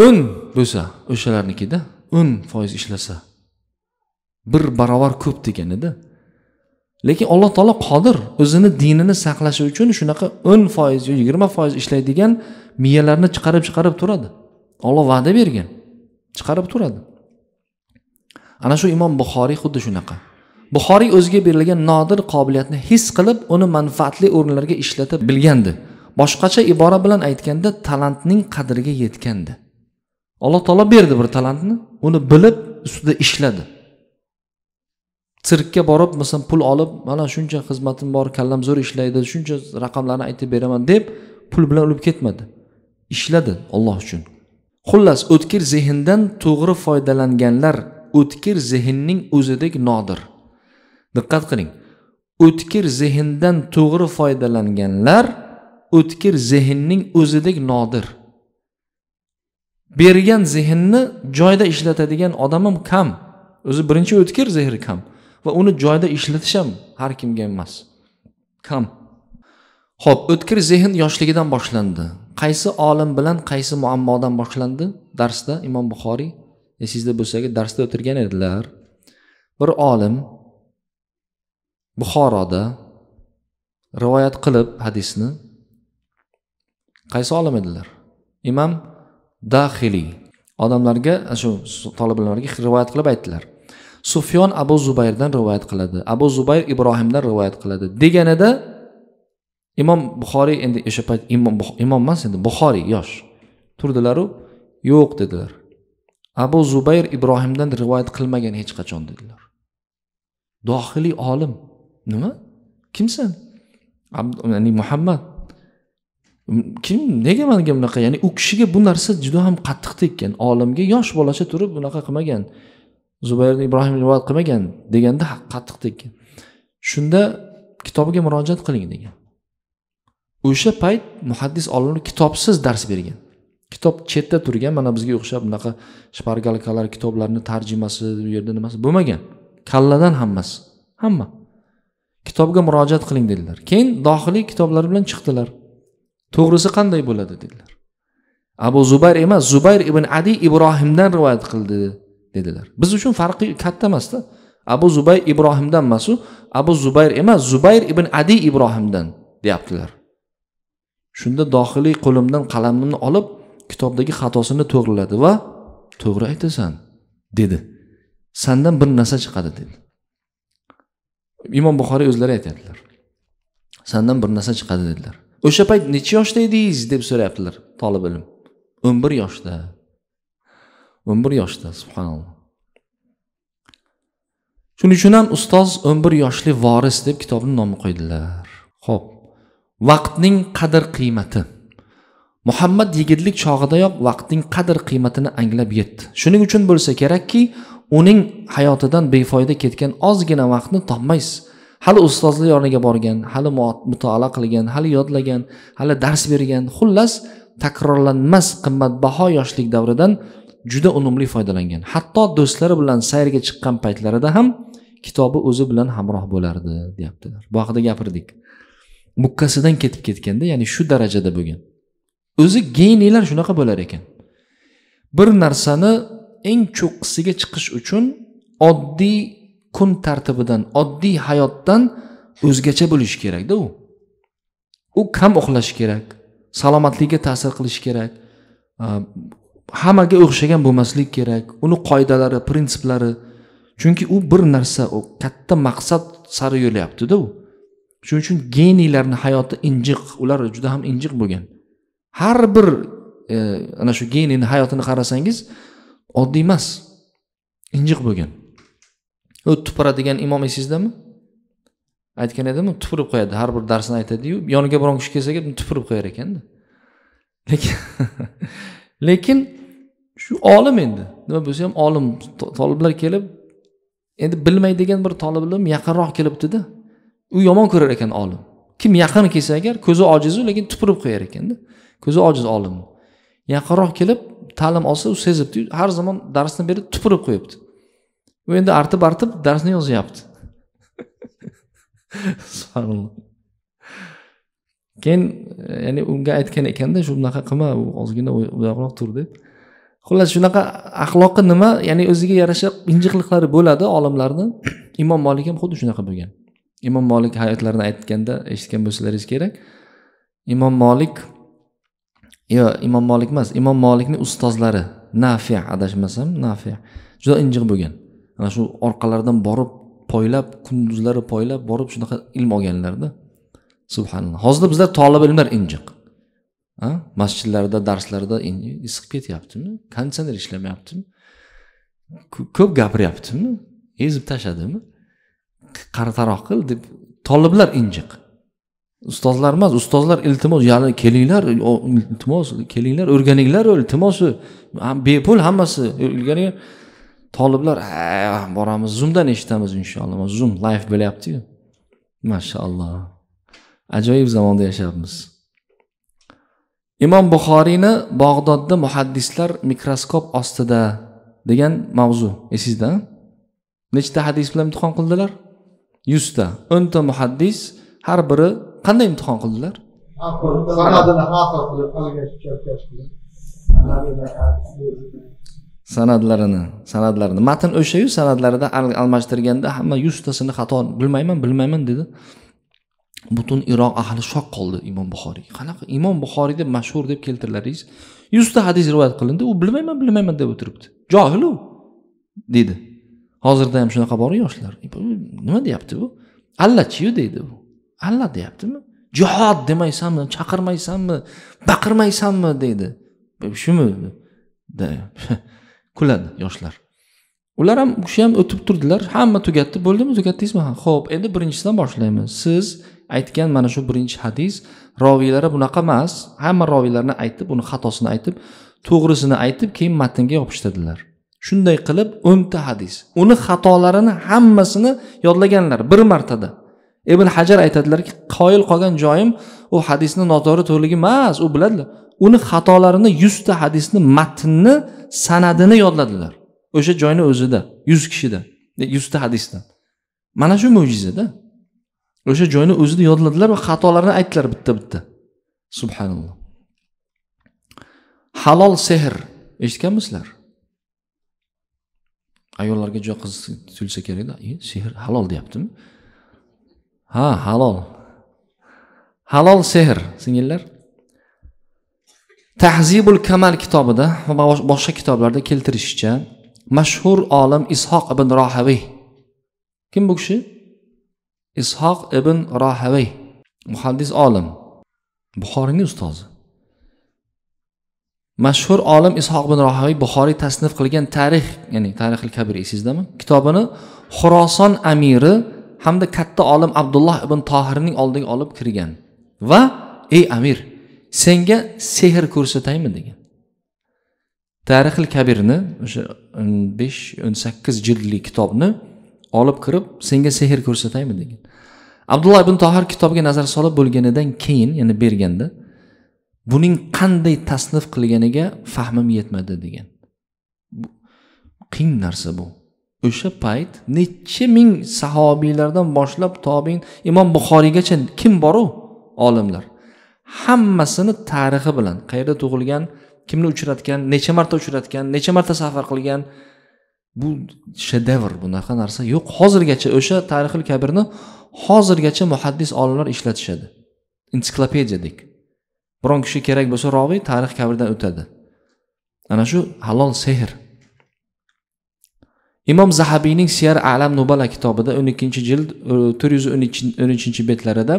o'n bo'lsa o'shalarnikida o'n foiz ishlasa bir barobar ko'p deganida lekin alloh taolo qodir o'zini dinini saqlashi uchun shunaqa o'n foiz yo yigirma foiz ishlaydigan miyalarni chiqarib chiqarib turadi olloh va'da bergan chiqarib turadi ana shu imom buxoriy xuddi shunaqa buxoriy o'ziga berilgan nodir qobiliyatni his qilib uni manfaatli o'rinlarga ishlatib bilgandi boshqacha ibora bilan aytganda talantning qadriga yetgandi alloh taolo berdi bir talantni uni bilib ustida ishladi sirkka borib masalan pul olib mana shuncha xizmatim bor kallam zo'r ishlaydi shuncha raqamlarni aytib beraman deb pul bilan o'lib ketmadi ishladi olloh uchun xullas o'tkir zehndan to'g'ri foydalanganlar o'tkir zehnning o'zidek nodir diqqat qiling o'tkir zehndan to'g'ri foydalanganlar o'tkir zehnning o'zidek nodir bergan zehnni joyida ishlatadigan odam ham kam o'zi birinchi o'tkir zehri kam va uni joyida ishlatish ham har kimga emas kam ho'p o'tkir zehn yoshligidan boshlandi qaysi olim bilan qaysi muammodan boshlandi darsda imom buxoriy esingizda bo'lsa agar darsda o'tirgan edilar bir olim buxoroda rivoyat qilib hadisni qaysi olim edilar imom dahiliy odamlarga shu toliblarga rivoyat qilib aytdilar sufyon abu zubayrdan rivoyat qiladi abu zubayr ibrohimdan rivoyat qiladi deganida imom buxoriy endi o'sha payt imom emas endi buxoriy yosh turdilaru yo'q dedilar abu zubayr ibrohimdan rivoyat qilmagan hech qachon dedilar dohiliy olim nima kimsan ya'ni muhammad kim nega manga bunaqa ya'ni u kishiga bu narsa juda ham qattiq tekkan olimga yosh bolacha turib bunaqa qilmagan zubayr ibrohim rivoyat qilmagan deganda qattiq tekkan shunda kitobiga murojaat qiling degan o'sha payt muhaddis olimlar kitobsiz dars bergan kitob chetda turgan mana bizga o'xshab bunaqa shpargalkalar kitoblarni tarjimasi u yerda nimasi bo'lmagan kalladan hammasi hamma kitobga murojaat qiling dedilar keyin dohiliy kitoblar bilan chiqdilar to'g'risi qanday bo'ladi dedilar abu zubayr emas zubayr ibn adi ibrohimdan rivoyat qildi dedilar biz uchun farqi katta emasda abu zubayr ibrohimdan emasu abu zubayr emas zubayr ibn adi ibrohimdan deyaptilar shunda dohiliy qo'limdan qalamimni olib kitobdagi xatosini to'g'riladi va to'g'ri aytasan dedi sandan bir narsa chiqadi dedi imom buxoriy o'zlari aytyaptilar sandan bir narsa chiqadi dedilar o'sha payt necha yoshda edingiz deb so'rayaptilar tolib ilm o'n bir yoshda o'n bir yoshda subhanalloh shuning uchun ham ustoz o'n bir yoshli voris deb kitobni nomi qo'ydilar ho'p vaqtning qadr qiymati muhammad yigitlik chog'idayoq vaqtning qadr qiymatini anglab yetdi shuning uchun bo'lsa kerakki uning hayotidan befoyda ketgan ozgina vaqtni topmaysiz hali ustozlar yoniga borgan hali mutolaa qilgan hali yodlagan hali dars bergan xullas takrorlanmas qimmatbaho yoshlik davridan juda unumli foydalangan hatto do'stlari bilan sayrga chiqqan paytlarida ham kitobi o'zi bilan hamroh bo'lardi deyaptilar bu haqida gapirdik mukkasidan ketib ketganda ya'ni shu darajada bo'lgan o'zi geniylar shunaqa bo'lar ekan bir narsani eng cho'qqisiga chiqish uchun oddiy kun tartibidan oddiy hayotdan o'zgacha bo'lishi kerakda u u kam uxlashi kerak salomatligiga ta'sir qilishi kerak hammaga o'xshagan bo'lmaslik kerak uni qoidalari prinsiplari chunki u bir narsa u katta maqsad sari yo'lyaptida u shuning uchun geniylarni hayoti injiq ular juda ham injiq bo'lgan har bir e, ana shu geniyni hayotini qarasangiz oddiy emas injiq bo'lgan u tupuradigan imom esingizdami aytgan edimi tupurib qo'yadi har bir darsini aytadiyu yoniga biron kishi kelsa tupurib qo'yar ekanda lekin (laughs) lekin shu olim endi nima bo'lsa ham olim toliblar kelib endi bilmaydigan bir tolib yaqinroq kelibdida u yomon ko'rar ekan olim kim yaqin kelsa agar ko'zi ojizu lekin tupurib qo'yar ekanda ko'zi ojiz olim yaqinroq kelib ta'lim olsa u sezibdi har zamon darsni berib tupurib qo'yibdi u endi artib artib darsni yozyapti (laughs) keyin e, ya'ni unga aytgan ekanda shu bunaqa qilma u ozgina uzoqroq tur deb xullas shunaqa axloqi nima ya'ni o'ziga yarasha injiqliqlari bo'ladi olimlarni (clears throat) imom molik ham xuddi shunaqa bo'lgan imom molik hayotlarini aytganda eshitgan bo'lsalaringiz kerak imom molik yo imom molik emas imom molikni ustozlari nafiya adashmasam nafiya juda injiq bo'lgan ana shu orqalaridan borib poylab kunduzlari poylab borib shunaqa ilm olganlarda subhanalloh hozir bizlar tolib ilmlar injiq masjidlarda darslarda isiqib ketyaptimi konditsioner ishlamayaptimi ko'p gapiryaptimi ezib tashladimi taroq qil deb toliblar injiq ustozlar emas ustozlar iltimos yani kelinglar iltimos kelinglar o'rganinglar iltimos bepul hammasi o'rganinglar toliblar boramiz zoomdan eshitamiz inshaalloh zoom live bo'lyaptiku mashaalloh ajoyib zamonda yashayapmiz imom buxoriyni bog'dodda muhaddislar mikroskop ostida degan mavzu esingizda nechta hadis bilan imtihon qildilar yuzta o'nta muhaddis har biri qanday imtihon qildilar sanadlarini sanadlarini matn o'shayu sanadlarida almashtirganda hamma yuztasini xato bilmayman bilmayman dedi butun iroq ahli shok qoldi imom buxoriy qanaqa imom deb mashhur deb keltirlaringiz yuzta hadis rivoyat qilindi u bilmayman bilmayman deb o'tiribdi johil u deydi hozirda ham shunaqa bor yoshlar e, nima deyapti bu allachiyu deydi u alla deyaptimi jihod demaysanmi chaqirmaysanmi baqirmaysanmi deydi e, shumi (laughs) kuladi yoshlar ular ham u kishi ham o'tib turdilar hamma tugatdi bo'ldimi tugatdingizmi ha ho'p endi birinchisidan boshlaymiz siz aytgan mana shu birinchi hadis roviylari bunaqa emas hamma roviylarni aytib uni xatosini aytib to'g'risini aytib keyin matnga yopishtirdilar shunday qilib o'nta hadis uni xatolarini hammasini yodlaganlar bir martada ibn hajar aytadilarki qoyil qolgan joyim u hadisni noto'g'ri to'ligi emas u biladilar uni xatolarini yuzta hadisni matnni sanadini yodladilar o'sha joyni o'zida yuz kishida yuzta hadisdan mana shu mo'jizada o'sha joyni o'zida yodladilar va xatolarini aytdilar bitta bitta subhanalloh halol sehr eshitganmisizlar ayollarga juda qiziq tuyulsa kerakda sehr halol deyaptimi ha halol halol sehr singillar tahzibul kamal kitobida va boshqa kitoblarda keltirishicha mashhur olim ishoq ibn rohaviy kim bu kishi ishoq ibn rohavay muhaddis olim buxoriyning ustozi mashhur olim ishoq ibn rohaviy buxoriy tasnif qilgan tarix ya'ni tarixil kabir esingizdami kitobini xuroson amiri hamda katta olim abdulloh ibn tohirning oldiga olib kirgan va ey amir senga sehr ko'rsataymi degan tarixil kabirni o'sha o'n besh o'n sakkiz jildli kitobni olib kirib senga sehr ko'rsataymi degan abdulloh ibn tohir kitobga nazar solib bo'lganidan keyin ya'ni berganda buning qanday tasnif qilganiga fahmim yetmadi degan qiyin narsa bu o'sha payt necha ming sahobiylardan boshlab tobin imom buxoriygacha kim boru olimlar hammasini tarixi bilan qayerda tug'ilgan kimni uchratgan necha marta uchratgan necha marta safar qilgan bu shedevr bunaqa narsa yo'q hozirgacha o'sha tarixil kabirni hozirgacha muhaddis olimlar ishlatishadi ensiklopediyadek biron kishi kerak bo'lsa roviy tarix kabirdan o'tadi ana shu halol sehr imom zahabiyning siyar alam nubala kitobida o'n ikkinchi jild e, to'rt yuz o'n uchinchi betlarida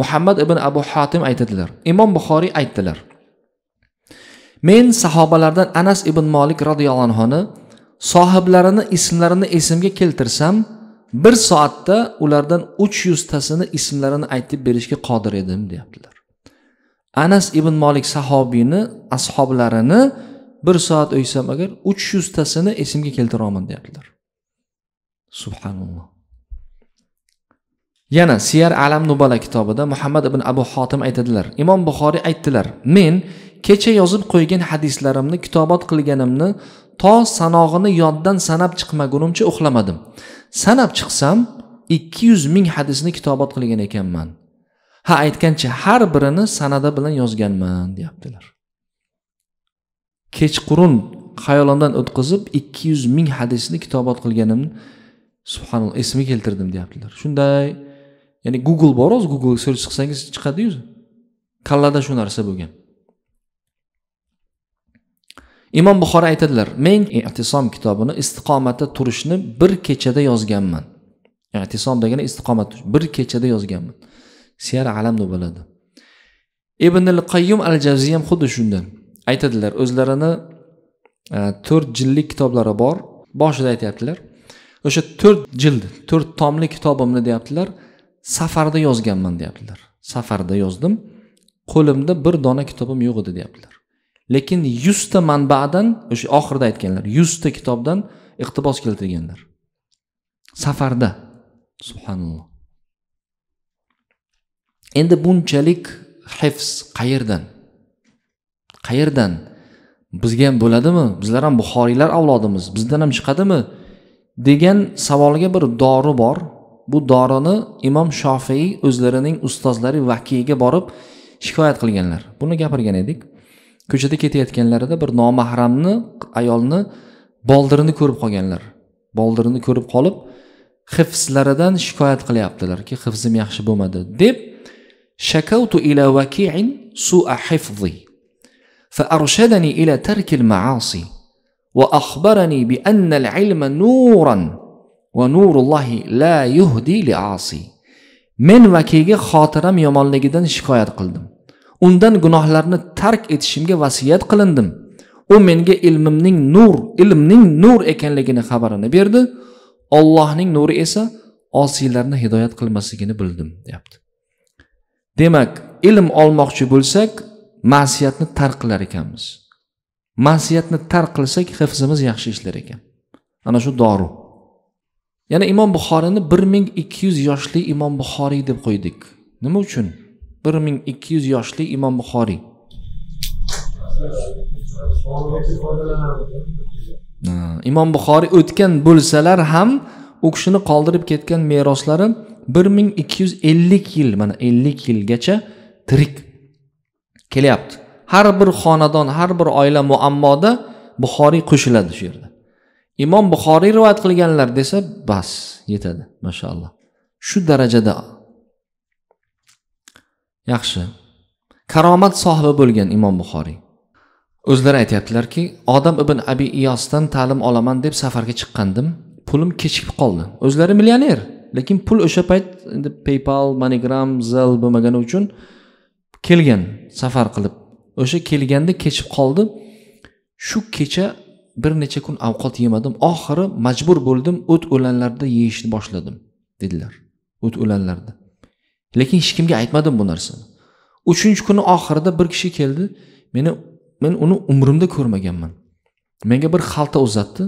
muhammad ibn abu hatim aytadilar imom buxoriy aytdilar men sahobalardan anas ibn molik roziyallohu anhuni sohiblarini ismlarini esimga keltirsam bir soatda ulardan uch yuztasini ismlarini aytib berishga qodir edim deyaptilar anas ibn molik sahobiyni ashoblarini bir soat o'ysam agar uch yuztasini esimga keltiraman deyaptilar subhanalloh yana siyar alam nubala kitobida muhammad ibn abu xotim aytadilar imom buxoriy aytdilar men kecha yozib qo'ygan hadislarimni kitobot qilganimni to sanog'ini yoddan sanab chiqmagunimcha uxlamadim sanab chiqsam ikki yuz ming hadisni kitobat qilgan ekanman ha aytgancha har birini sanada bilan yozganman deyaptilar kechqurun xayolimdan o'tkazib ikki yuz ming hadisni kitobat qilganimni subhanalloh esimga keltirdim deyaptilar shunday ya'ni google bor hozir google search qilsangiz chiqadiyu kallada shu narsa bo'lgan imom buxoriy aytadilar men itisom kitobini istiqomatda turishni bir kechada yozganman itisom degani istiqomat bir kechada yozganman siyar alam deb bo'ladi ibn al qayyum al javziy ham xuddi shundan aytadilar o'zlarini e, to'rt jildlik kitoblari bor boshida aytyaptilar o'sha to'rt jild to'rt tomli kitobimni deyaptilar safarda yozganman deyaptilar safarda yozdim qo'limda bir dona kitobim yo'q edi deyaptilar lekin yuzta manbadan o'sha oxirida aytganlar yuzta kitobdan iqtibos keltirganlar safarda subhanalloh endi bunchalik hifz qayerdan qayerdan bizga ham bo'ladimi bizlar ham buxoriylar avlodimiz bizdan ham chiqadimi degan savolga bir dori bor bu dorini imom shofiy o'zlarining ustozlari vakiyiga borib shikoyat qilganlar buni gapirgan edik ko'chada ketayotganlarida bir nomahramni ayolni boldirini ko'rib qolganlar boldirini ko'rib qolib hifzlaridan shikoyat qilyaptilarki hifzim yaxshi bo'lmadi deb shakavtu ila vakiin sua hifzi فأرشدني إلى ترك المعاصي وأخبرني بأن العلم نورا ونور الله لا يهدي لعاصي من vakiga xotiram yomonligidan shikoyat qildim undan gunohlarni tark etishimga vasiyat qilindim u menga ilmimning nur ilmning nur ekanligini xabarini berdi ollohning nuri esa osiylarni hidoyat qilmasligini bildim deyapti demak ilm olmoqchi bo'lsak ma'siyatni tark qilar ekanmiz ma'siyatni tark qilsak hifzimiz yaxshi ishlar ekan ana shu dori yana imom buxoriyni bir ming ikki yuz yoshli imom buxoriy deb qo'ydik nima uchun bir ming ikki yuz yoshli imom buxoriy imom buxoriy o'tgan bo'lsalar ham u kishini qoldirib ketgan meroslari bir ming ikki yuz ellik yil mana ellik yilgacha tirik kelyapti har bir xonadon har bir oila muammoda buxoriy qo'shiladi shu yerda imom buxoriy rivoyat qilganlar desa bas yetadi mashaalloh shu darajada yaxshi karomat sohibi bo'lgan imom buxoriy o'zlari aytyaptilarki odam ibn abi iyosdan ta'lim olaman deb safarga chiqqandim pulim kechikib qoldi o'zlari millioner lekin pul o'sha payt endi paypal manigram zel bo'lmagani uchun kelgan safar qilib o'sha kelganda kechib qoldi shu kecha bir necha kun ovqat yemadim oxiri majbur bo'ldim o't o'lanlarda yeyishni boshladim dedilar o't o'lanlarda lekin hech kimga aytmadim bu narsani uchinchi kuni oxirida bir kishi keldi meni men uni umrimda ko'rmaganman menga bir xalta uzatdi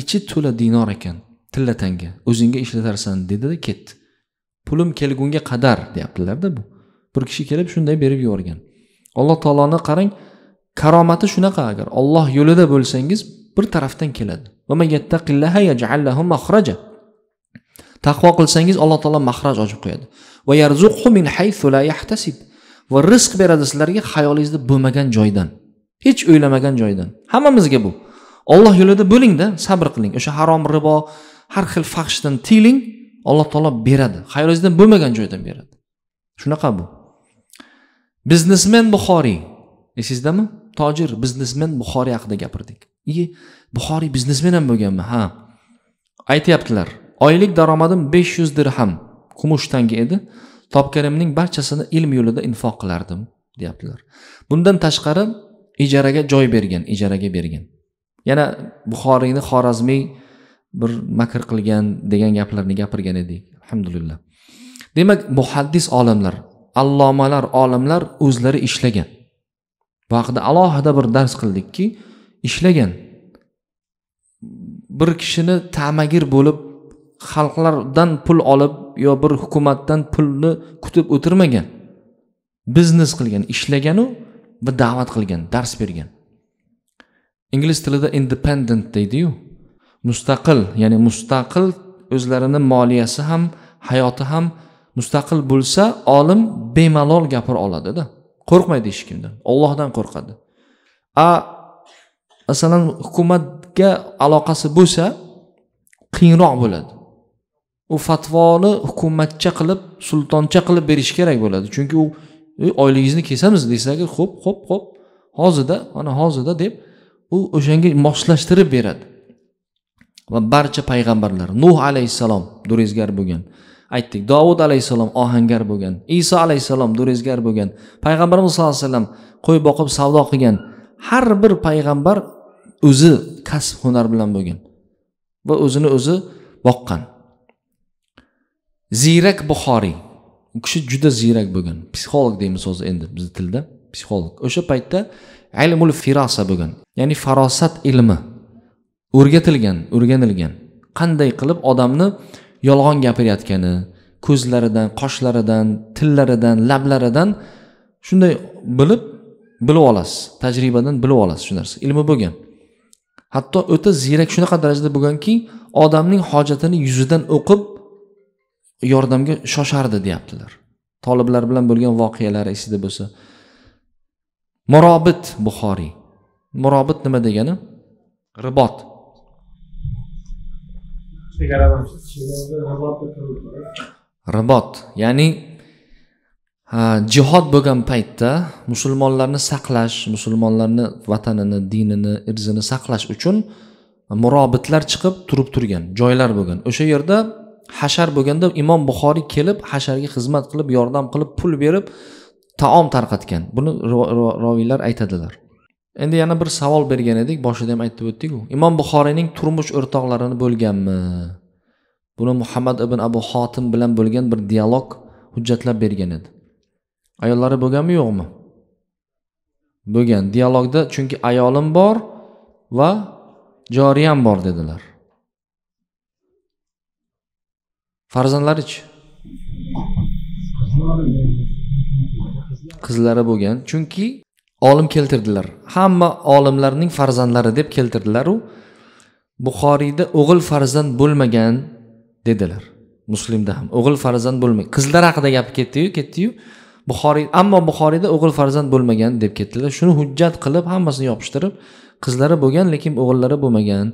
ichi to'la dinor ekan tilla tanga o'zingga ishlatarsan dedida ketdi pulim kelgunga qadar deyaptilarda bu bir kishi kelib shunday berib yuborgan alloh taoloni qarang karomati shunaqa agar olloh yo'lida bo'lsangiz bir tarafdan keladi taqvo qilsangiz alloh taolo mahraj ochib qo'yadi va yarzuqhu min haythu la yahtasib va rizq beradi sizlarga xayolingizda bo'lmagan joydan hech o'ylamagan joydan hammamizga bu olloh yo'lida bo'lingda sabr qiling o'sha harom ribo har xil fahshdan tiyiling alloh taolo beradi xayolingizdan bo'lmagan joydan beradi shunaqa bu biznesmen buxoriy esingizdami tojir biznesmen buxoriy haqida gapirdik iye buxoriy biznesmen ham bo'lganmi ha aytyaptilar oylik daromadim besh yuz dirham kumush tanga edi topganimning barchasini ilm yo'lida infoq qilardim deyaptilar bundan tashqari ijaraga joy bergan ijaraga bergan yana buxoriyni xorazmiy bir makr qilgan degan gaplarni gapirgan edik alhamdulillah demak muhaddis olimlar allomalar olimlar o'zlari ishlagan bu haqida alohida bir dars qildikki ishlagan bir kishini tamagir bo'lib xalqlardan pul olib yo bir hukumatdan pulni kutib o'tirmagan biznes qilgan ishlaganu va da'vat qilgan dars bergan ingliz tilida independent deydiyu mustaqil ya'ni mustaqil o'zlarini moliyasi ham hayoti ham mustaqil bo'lsa olim bemalol gapira oladida qo'rqmaydi hech kimdan ollohdan qo'rqadi a masalan hukumatga aloqasi bo'lsa qiyinroq bo'ladi u fatvoni hukumatcha qilib sultoncha qilib berish kerak bo'ladi chunki u oyligingizni kesamiz desa ho'p ho'p ho'p hozirda mana hozirda deb u o'shanga moslashtirib beradi va barcha payg'ambarlar nuh alayhissalom durezgar bo'lgan aytdik dovud alayhissalom ohangar bo'lgan iso alayhissalom durezgar bo'lgan payg'ambarimiz sallallohu alayhi vasallam qo'y boqib savdo qilgan har bir payg'ambar o'zi kasb hunar bilan bo'lgan va o'zini o'zi boqqan ziyrak buxoriy u kishi juda ziyrak bo'lgan psixolog deymiz hozir endi bizni tilda psixolog o'sha paytda ilmul firosa bo'lgan ya'ni farosat ilmi o'rgatilgan o'rganilgan qanday qilib odamni yolg'on gapirayotgani ko'zlaridan qoshlaridan tillaridan lablaridan shunday bilib bilib olasiz tajribadan bilib olasiz shu narsa ilmi bo'lgan hatto o'ta ziyrak shunaqa darajada bo'lganki odamning hojatini yuzidan o'qib yordamga shoshardi deyaptilar toliblar bilan bo'lgan voqealar esida bo'lsa murobit buxoriy murobit nima degani ribot ribot ya'ni jihod bo'lgan paytda musulmonlarni saqlash musulmonlarni vatanini dinini irzini saqlash uchun murobitlar chiqib turib turgan joylar bo'lgan o'sha yerda hashar bo'lganda imom buxoriy kelib hasharga xizmat qilib yordam qilib pul berib taom tarqatgan buni roviylar aytadilar endi yana bir savol bergan edik boshida ham aytib o'tdikku imom buxoriyning turmush o'rtoqlarini bo'lganmi buni muhammad ibn abu xotim bilan bo'lgan bir dialog hujjatlab bergan edi ayollari bo'lganmi yo'qmi bo'lgan dialogda chunki ayolim bor va joriyam bor dedilar farzandlarichi qizlari bo'lgan chunki olim keltirdilar hamma olimlarning farzandlari deb keltirdilaru buxoriyda o'g'il farzand bo'lmagan dedilar muslimda ham o'g'il farzand bo'lmagan qizlar haqida gap ketdiyu ketdiyu buxoriy ammo buxoriyda o'g'il farzand bo'lmagan deb ketdilar shuni hujjat qilib hammasini yopishtirib qizlari bo'lgan lekin o'g'illari bo'lmagan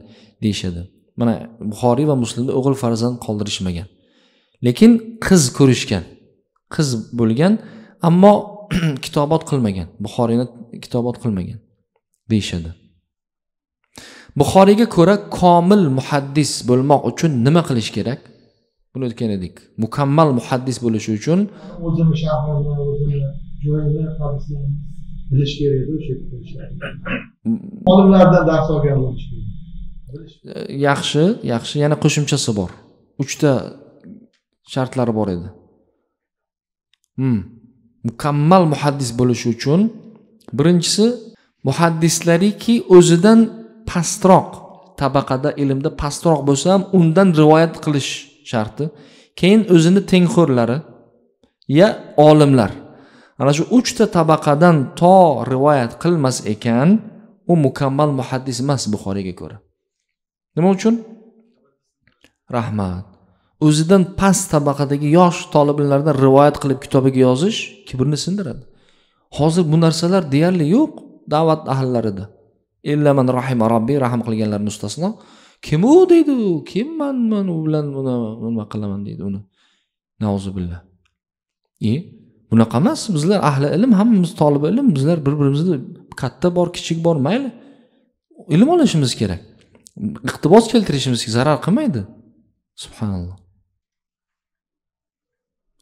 deyishadi mana buxoriy va muslimda o'g'il farzand qoldirishmagan lekin qiz ko'rishgan qiz bo'lgan ammo (clears throat) kitobot qilmagan buxoriyni kitobot qilmagan deyishadi buxoriyga ko'ra komil muhaddis bo'lmoq uchun nima qilish kerak buni o'tgan edik mukammal muhaddis bo'lishi uchun o'zini shahrini o'zini bilish kerak edi o'sha (clears throat) olimlardan dars olgan bo'lish kerak yaxshi yaxshi yana qo'shimchasi bor uchta shartlari bor edi hmm. mukammal muhaddis bo'lishi uchun birinchisi muhaddislariki o'zidan pastroq tabaqada ilmda pastroq bo'lsa ham undan rivoyat qilish sharti keyin o'zini tengxo'rlari ya olimlar ana shu uchta tabaqadan to rivoyat qilmas ekan u mukammal muhaddis emas buxoriyga ko'ra nima uchun rahmat o'zidan past tabaqadagi yosh toliblardan rivoyat qilib kitobiga yozish kibrni sindiradi hozir bu narsalar deyarli yo'q da'vat ahllarida illaman rahima robbiy rahm qilganlarni ustasino kim u deydi u kimman man u bilan buni nima qilaman deydi uni nauzubillah и bunaqa emas bizlar ahli ilm hammamiz tolib ilm bizlar bir birimizni katta bor kichik bor mayli ilm olishimiz kerak iqtibos keltirishimiz zarar qilmaydi subhanalloh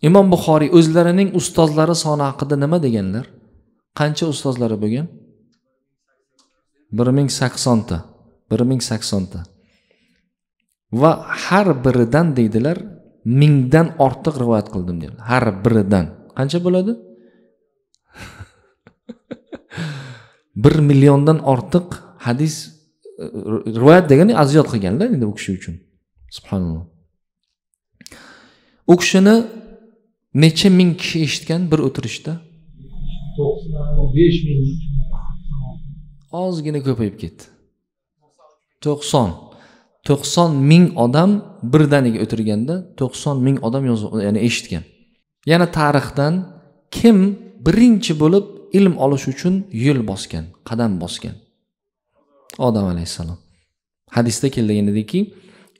imom buxoriy o'zlarining ustozlari soni haqida nima deganlar qancha ustozlari bo'lgan bir ming saksonta bir ming saksonta va har biridan deydilar mingdan ortiq rivoyat qildim deydilar har biridan qancha bo'ladi (laughs) bir milliondan ortiq hadis e, rivoyat degani aziyot qilganda endi u kishi uchun subhanalloh u kishini necha ming kishi eshitgan bir o'tirishda besh ming ozgina ko'payib ketdi to'qson to'qson ming odam birdaniga o'tirganda to'qson ming odam yozib ya'ni eshitgan yana tarixdan kim birinchi bo'lib ilm olish uchun yo'l bosgan qadam bosgan odam alayhissalom hadisda keldi yanadiki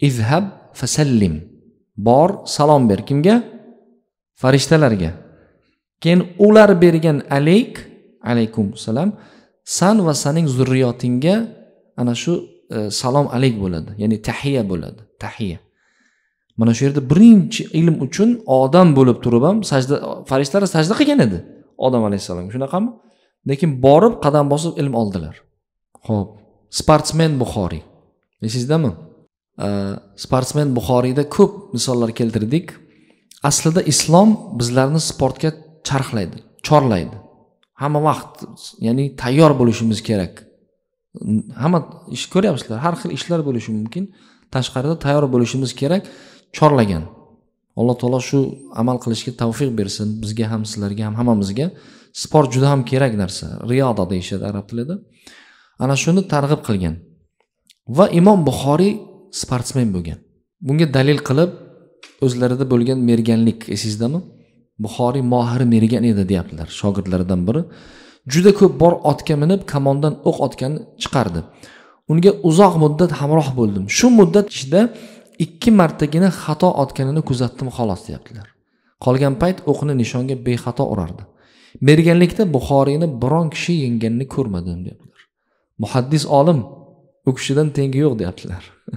izhab fasallim bor salom ber kimga farishtalarga keyin ular bergan alayk alaykum salam san va saning zurriyotingga ana shu e, salom alayk bo'ladi ya'ni tahiya bo'ladi tahiya mana shu yerda birinchi ilm uchun odam bo'lib turib ham sajda farishtalar sajda qilgan edi odam alayhissalomga shunaqami lekin borib qadam bosib ilm oldilar ho'p sportsmen buxoriy esingizdami e, sportsmen buxoriyda ko'p misollar keltirdik aslida islom bizlarni sportga charxlaydi chorlaydi hamma vaqt ya'ni tayyor bo'lishimiz kerak hamma ish ko'ryapsizlar har xil ishlar bo'lishi mumkin tashqarida tayyor bo'lishimiz kerak chorlagan alloh taolo shu amal qilishga tavfiq bersin bizga ham sizlarga ham hammamizga sport juda ham kerak narsa riyoda deyishadi arab tilida ana shuni targ'ib qilgan va imom buxoriy sportsmen bo'lgan bunga dalil qilib o'zlarida bo'lgan merganlik esingizdami buxoriy mohir mergan edi deyaptilar shogirdlaridan biri juda ko'p bor otga minib kamondan o'q otganni chiqardi unga uzoq muddat hamroh bo'ldim shu muddat ichida ikki martagina xato otganini kuzatdim xolos deyaptilar qolgan payt o'qni nishonga bexato urardi merganlikda buxoriyni biron kishi yengganini ko'rmadim deyaptilar muhaddis olim u kishidan tengi yo'q deyaptilar (laughs)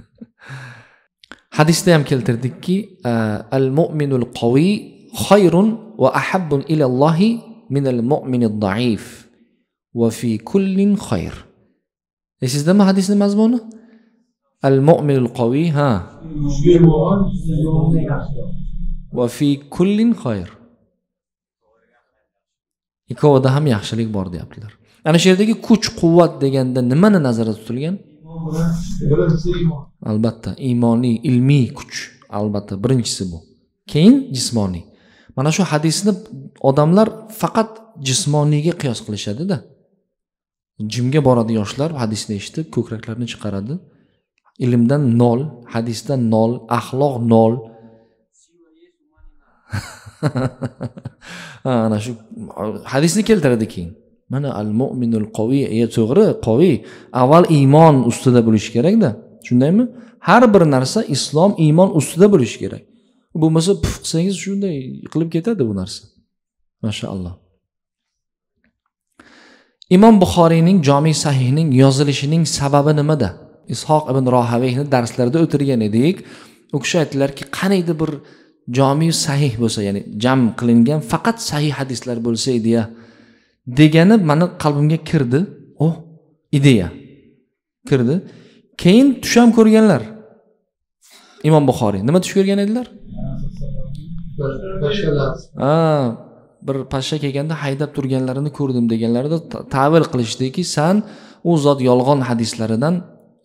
hadisda ham keltirdikki al mo'minul qaviy xayrun va ahabbun ilallohi minal mo'minid daif va fi kullin xayr esingizdami hadisni mazmuni al mo'minul qaviy ha va fi kullin xayr ikkovida ham yaxshilik bor deyaptilar ana shu yerdagi kuch quvvat deganda nimani nazarda tutilgan albatta iymoniy ilmiy kuch albatta birinchisi bu keyin jismoniy mana shu hadisni odamlar faqat jismoniyga qiyos qilishadida jimga boradi yoshlar hadisni eshitib ko'kraklarini chiqaradi ilmdan nol hadisdan nol axloq nol (laughs) ana shu hadisni keltiradi keyin mana al mo'minul qoviy e to'g'ri qoviy avval iymon ustida bo'lishi kerakda shundaymi har bir narsa islom iymon ustida bo'lishi kerak bo'lmasa puf qilsangiz shunday qilib ketadi bu narsa mashaalloh imom buxoriyning jomiy sahihning yozilishining sababi nimada ishoq ibn rohaviyni darslarida o'tirgan edik u kishi aytdilarki qaniydi bir jomiy sahih bo'lsa ya'ni jam qilingan faqat sahih hadislar bo'lsa edi ya degani mani qalbimga kirdi oh ideya kirdi keyin tush ham ko'rganlar imom buxoriy nima tush ko'rgan edilar ha bir pashsha kelganda haydab turganlarini ko'rdim deganlarida tavil qilishdiki san u zot yolg'on hadislaridan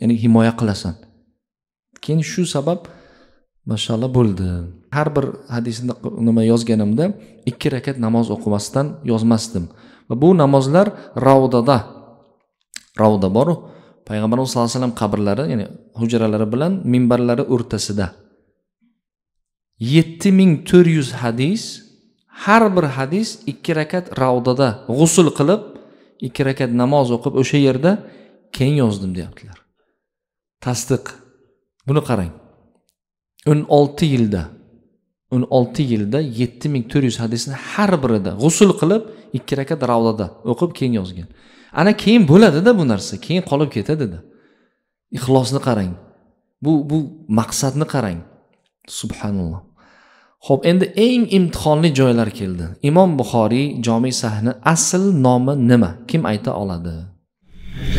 ya'ni himoya qilasan keyin shu sabab mashaalloh bo'ldi har bir hadisni nima yozganimda ikki rakat namoz o'qimasdan yozmasdim va bu namozlar ravdada ravda boru payg'ambarimiz sallallohu alayhi vasallam qabrlari ya'ni hujralari bilan minbarlari o'rtasida yetti ming to'rt yuz hadis har bir hadis ikki rakat ravdada g'usul qilib ikki rakat namoz o'qib o'sha yerda keyin yozdim deyaptilar tasdiq buni qarang o'n olti yilda o'n olti yilda yetti ming to'rt yuz hadisni har birida g'usul qilib ikki rakat ravdada o'qib keyin yozgan ana keyin bo'ladida bu narsa keyin qolib ketadida ixlosni qarang bu bu maqsadni qarang subhanalloh ho'p endi eng imtihonli joylar keldi imom buxoriy jomiy sahni asl nomi nima kim ayta oladi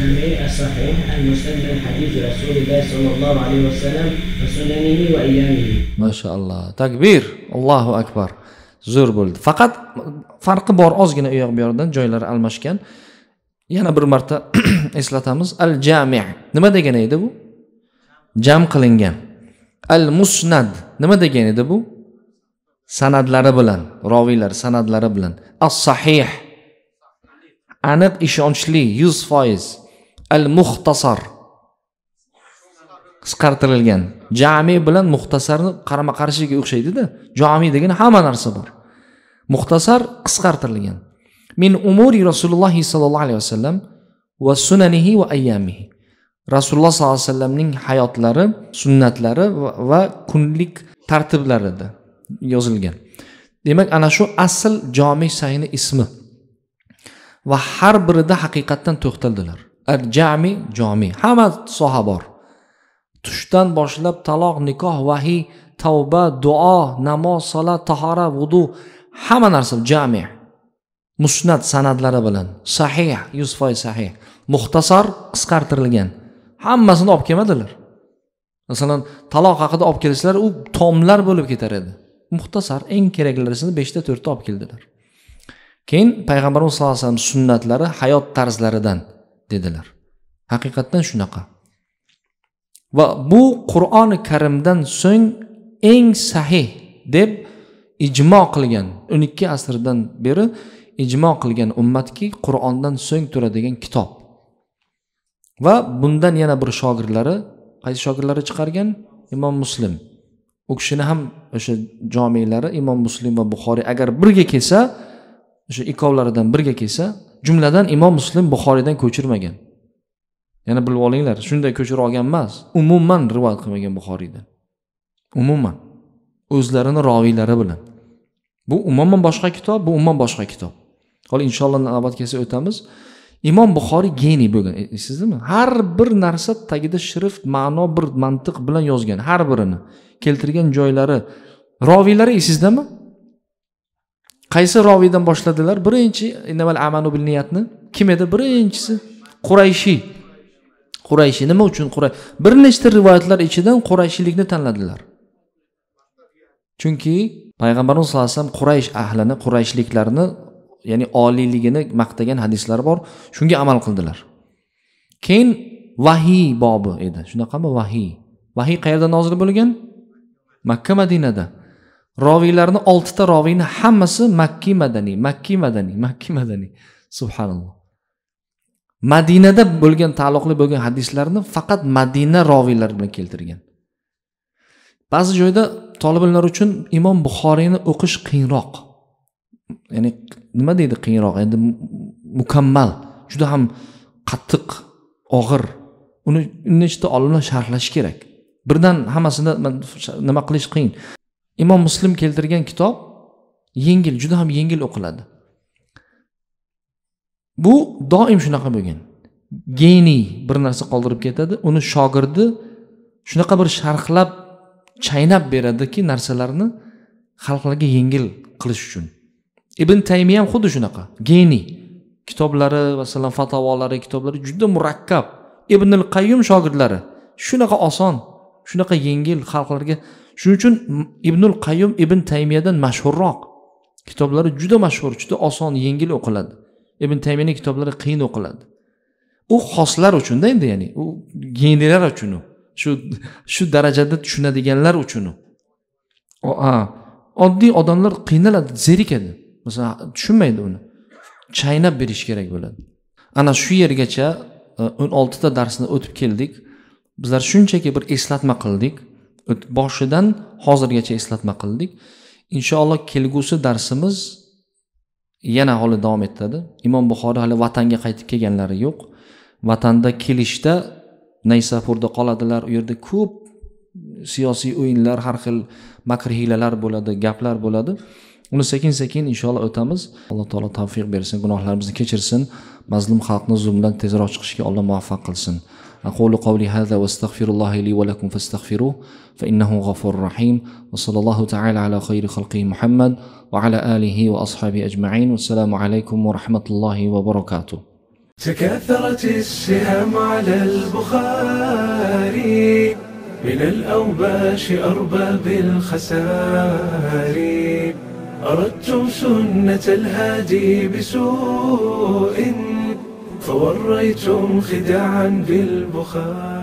الصحيحين الصحيح المسلم من حديث رسول الله صلى الله عليه وسلم وسننه وأيامه ما شاء الله تكبير الله أكبر zo'r bo'ldi faqat farqi bor ozgina u yoq bu yoqdan joylari almashgan yana bir marta (clears throat) eslatamiz al jami nima degani edi bu jam qilingan al musnad nima degani edi bu sanadlari bilan roviylar sanadlari bilan as sahih aniq ishonchli yuz foiz al muxtasar qisqartirilgan jami bilan muxtasarni qarama qarshiga o'xshaydida jami degani hamma narsa bor muxtasar qisqartirilgan min umuri rasululloh sollallohu alayhi vasallam va sunanihi va ayyamihi rasululloh sollallohu alayhi vasallamning hayotlari sunnatlari va kunlik tartiblarida yozilgan demak ana shu asl jomi sayni ismi va har birida haqiqatdan to'xtaldilar al jami jomi hamma soha bor tushdan boshlab taloq nikoh vahiy tavba duo namoz salat tahora vudu hamma narsa jami musnat san'atlari bilan sahih yuz foiz sahih muxtasar qisqartirilgan hammasini olib kelmadilar masalan taloq haqida olib kelsalar u tomlar bo'lib ketar edi muxtasar eng keraklisini beshta to'rtta olib keldilar keyin payg'ambarimiz sallallohu alayhi vasallam sunnatlari hayot tarzlaridan dedilar haqiqatdan shunaqa va bu qur'oni karimdan so'ng eng sahih deb ijmo qilgan o'n ikki asrdan beri ijmo qilgan ummatki qur'ondan so'ng turadigan kitob va bundan yana bir shogirdlari qaysi shogirdlari chiqargan imom muslim u kishini ham o'sha jomiylari imom muslim va buxoriy agar birga kelsa o'sha ikkovlaridan birga kelsa jumladan imom muslim buxoriydan ko'chirmagan yana bilib olinglar shunday ko'chirib olgan emas umuman rivoyat qilmagan buxoriyda umuman o'zlarini roviylari bilan bu umuman boshqa kitob bu umuman boshqa kitob hol inshaalloh navbat kelsa o'tamiz imom buxoriy geniy bo'lgan eslaysizmi har bir narsa tagida shrift ma'no bir mantiq bilan yozgan har birini keltirgan joylari roviylari esingizdami qaysi roviydan boshladilar birinchi innamal amanu bil niyatni kim edi birinchisi qurayshi qurayshi nima uchun quray bir nechta rivoyatlar ichidan qurayshiylikni tanladilar chunki payg'ambarimiz sallallohu alayhi vasallam quraysh ahlini qurayshliklarni ya'ni oliyligini maqtagan hadislar bor shunga amal qildilar keyin vahiy bobi edi shunaqami vahiy vahiy qayerda nozil bo'lgan makka madinada roviylarni oltita roviyni hammasi makki madaniy makki madaniy makki madaniy subhanalloh madinada bo'lgan taalluqli bo'lgan hadislarni faqat madina roviylari bilan keltirgan ba'zi joyda tolibinlar uchun imom buxoriyni o'qish qiyinroq ya'ni nima deydi qiyinroq endi mukammal juda ham qattiq og'ir uni nechta olimlar sharhlashi kerak birdan hammasini nima qilish qiyin imom muslim keltirgan kitob yengil juda ham yengil o'qiladi bu doim shunaqa bo'lgan geniy bir narsa qoldirib ketadi uni shogirdi shunaqa bir sharhlab chaynab beradiki narsalarni xalqlarga yengil qilish uchun ibn taymiya ham xuddi shunaqa geniy kitoblari masalan fatavolari kitoblari juda murakkab ibn qayyum shogirdlari shunaqa oson shunaqa yengil xalqlarga shuning uchun ibnul qayyum ibn taymiyadan mashhurroq kitoblari juda mashhur juda oson yengil o'qiladi ibn taymiyani kitoblari qiyin o'qiladi u xoslar uchunda endi ya'ni u genilar uchun u shu shu darajada tushunadiganlar uchun u oddiy odamlar qiynaladi zerikadi masalan tushunmaydi uni chaynab berish kerak bo'ladi ana shu yergacha e, o'n oltita darsni o'tib keldik bizlar shunchaki bir eslatma qildik boshidan hozirgacha eslatma qildik inshaalloh kelgusi darsimiz yana hali davom etadi imom buxoriy hali vatanga qaytib kelganlari yo'q vatanda kelishda naysafurda qoladilar u yerda ko'p siyosiy o'yinlar har xil makr hiylalar bo'ladi gaplar bo'ladi uni sekin sekin inshaalloh o'tamiz alloh taolo tavfiq bersin gunohlarimizni kechirsin mazlum xalqni zulmdan tezroq chiqishga alloh muvaffaq qilsin أقول قولي هذا وأستغفر الله لي ولكم فاستغفروه فإنه غفور رحيم وصلى الله تعالى على خير خلقه محمد وعلى آله وأصحابه أجمعين والسلام عليكم ورحمة الله وبركاته تكاثرت السهام على البخاري من الأوباش أرباب الخساري أردتم سنة الهادي بسوء فوريتم خداعا بالبخار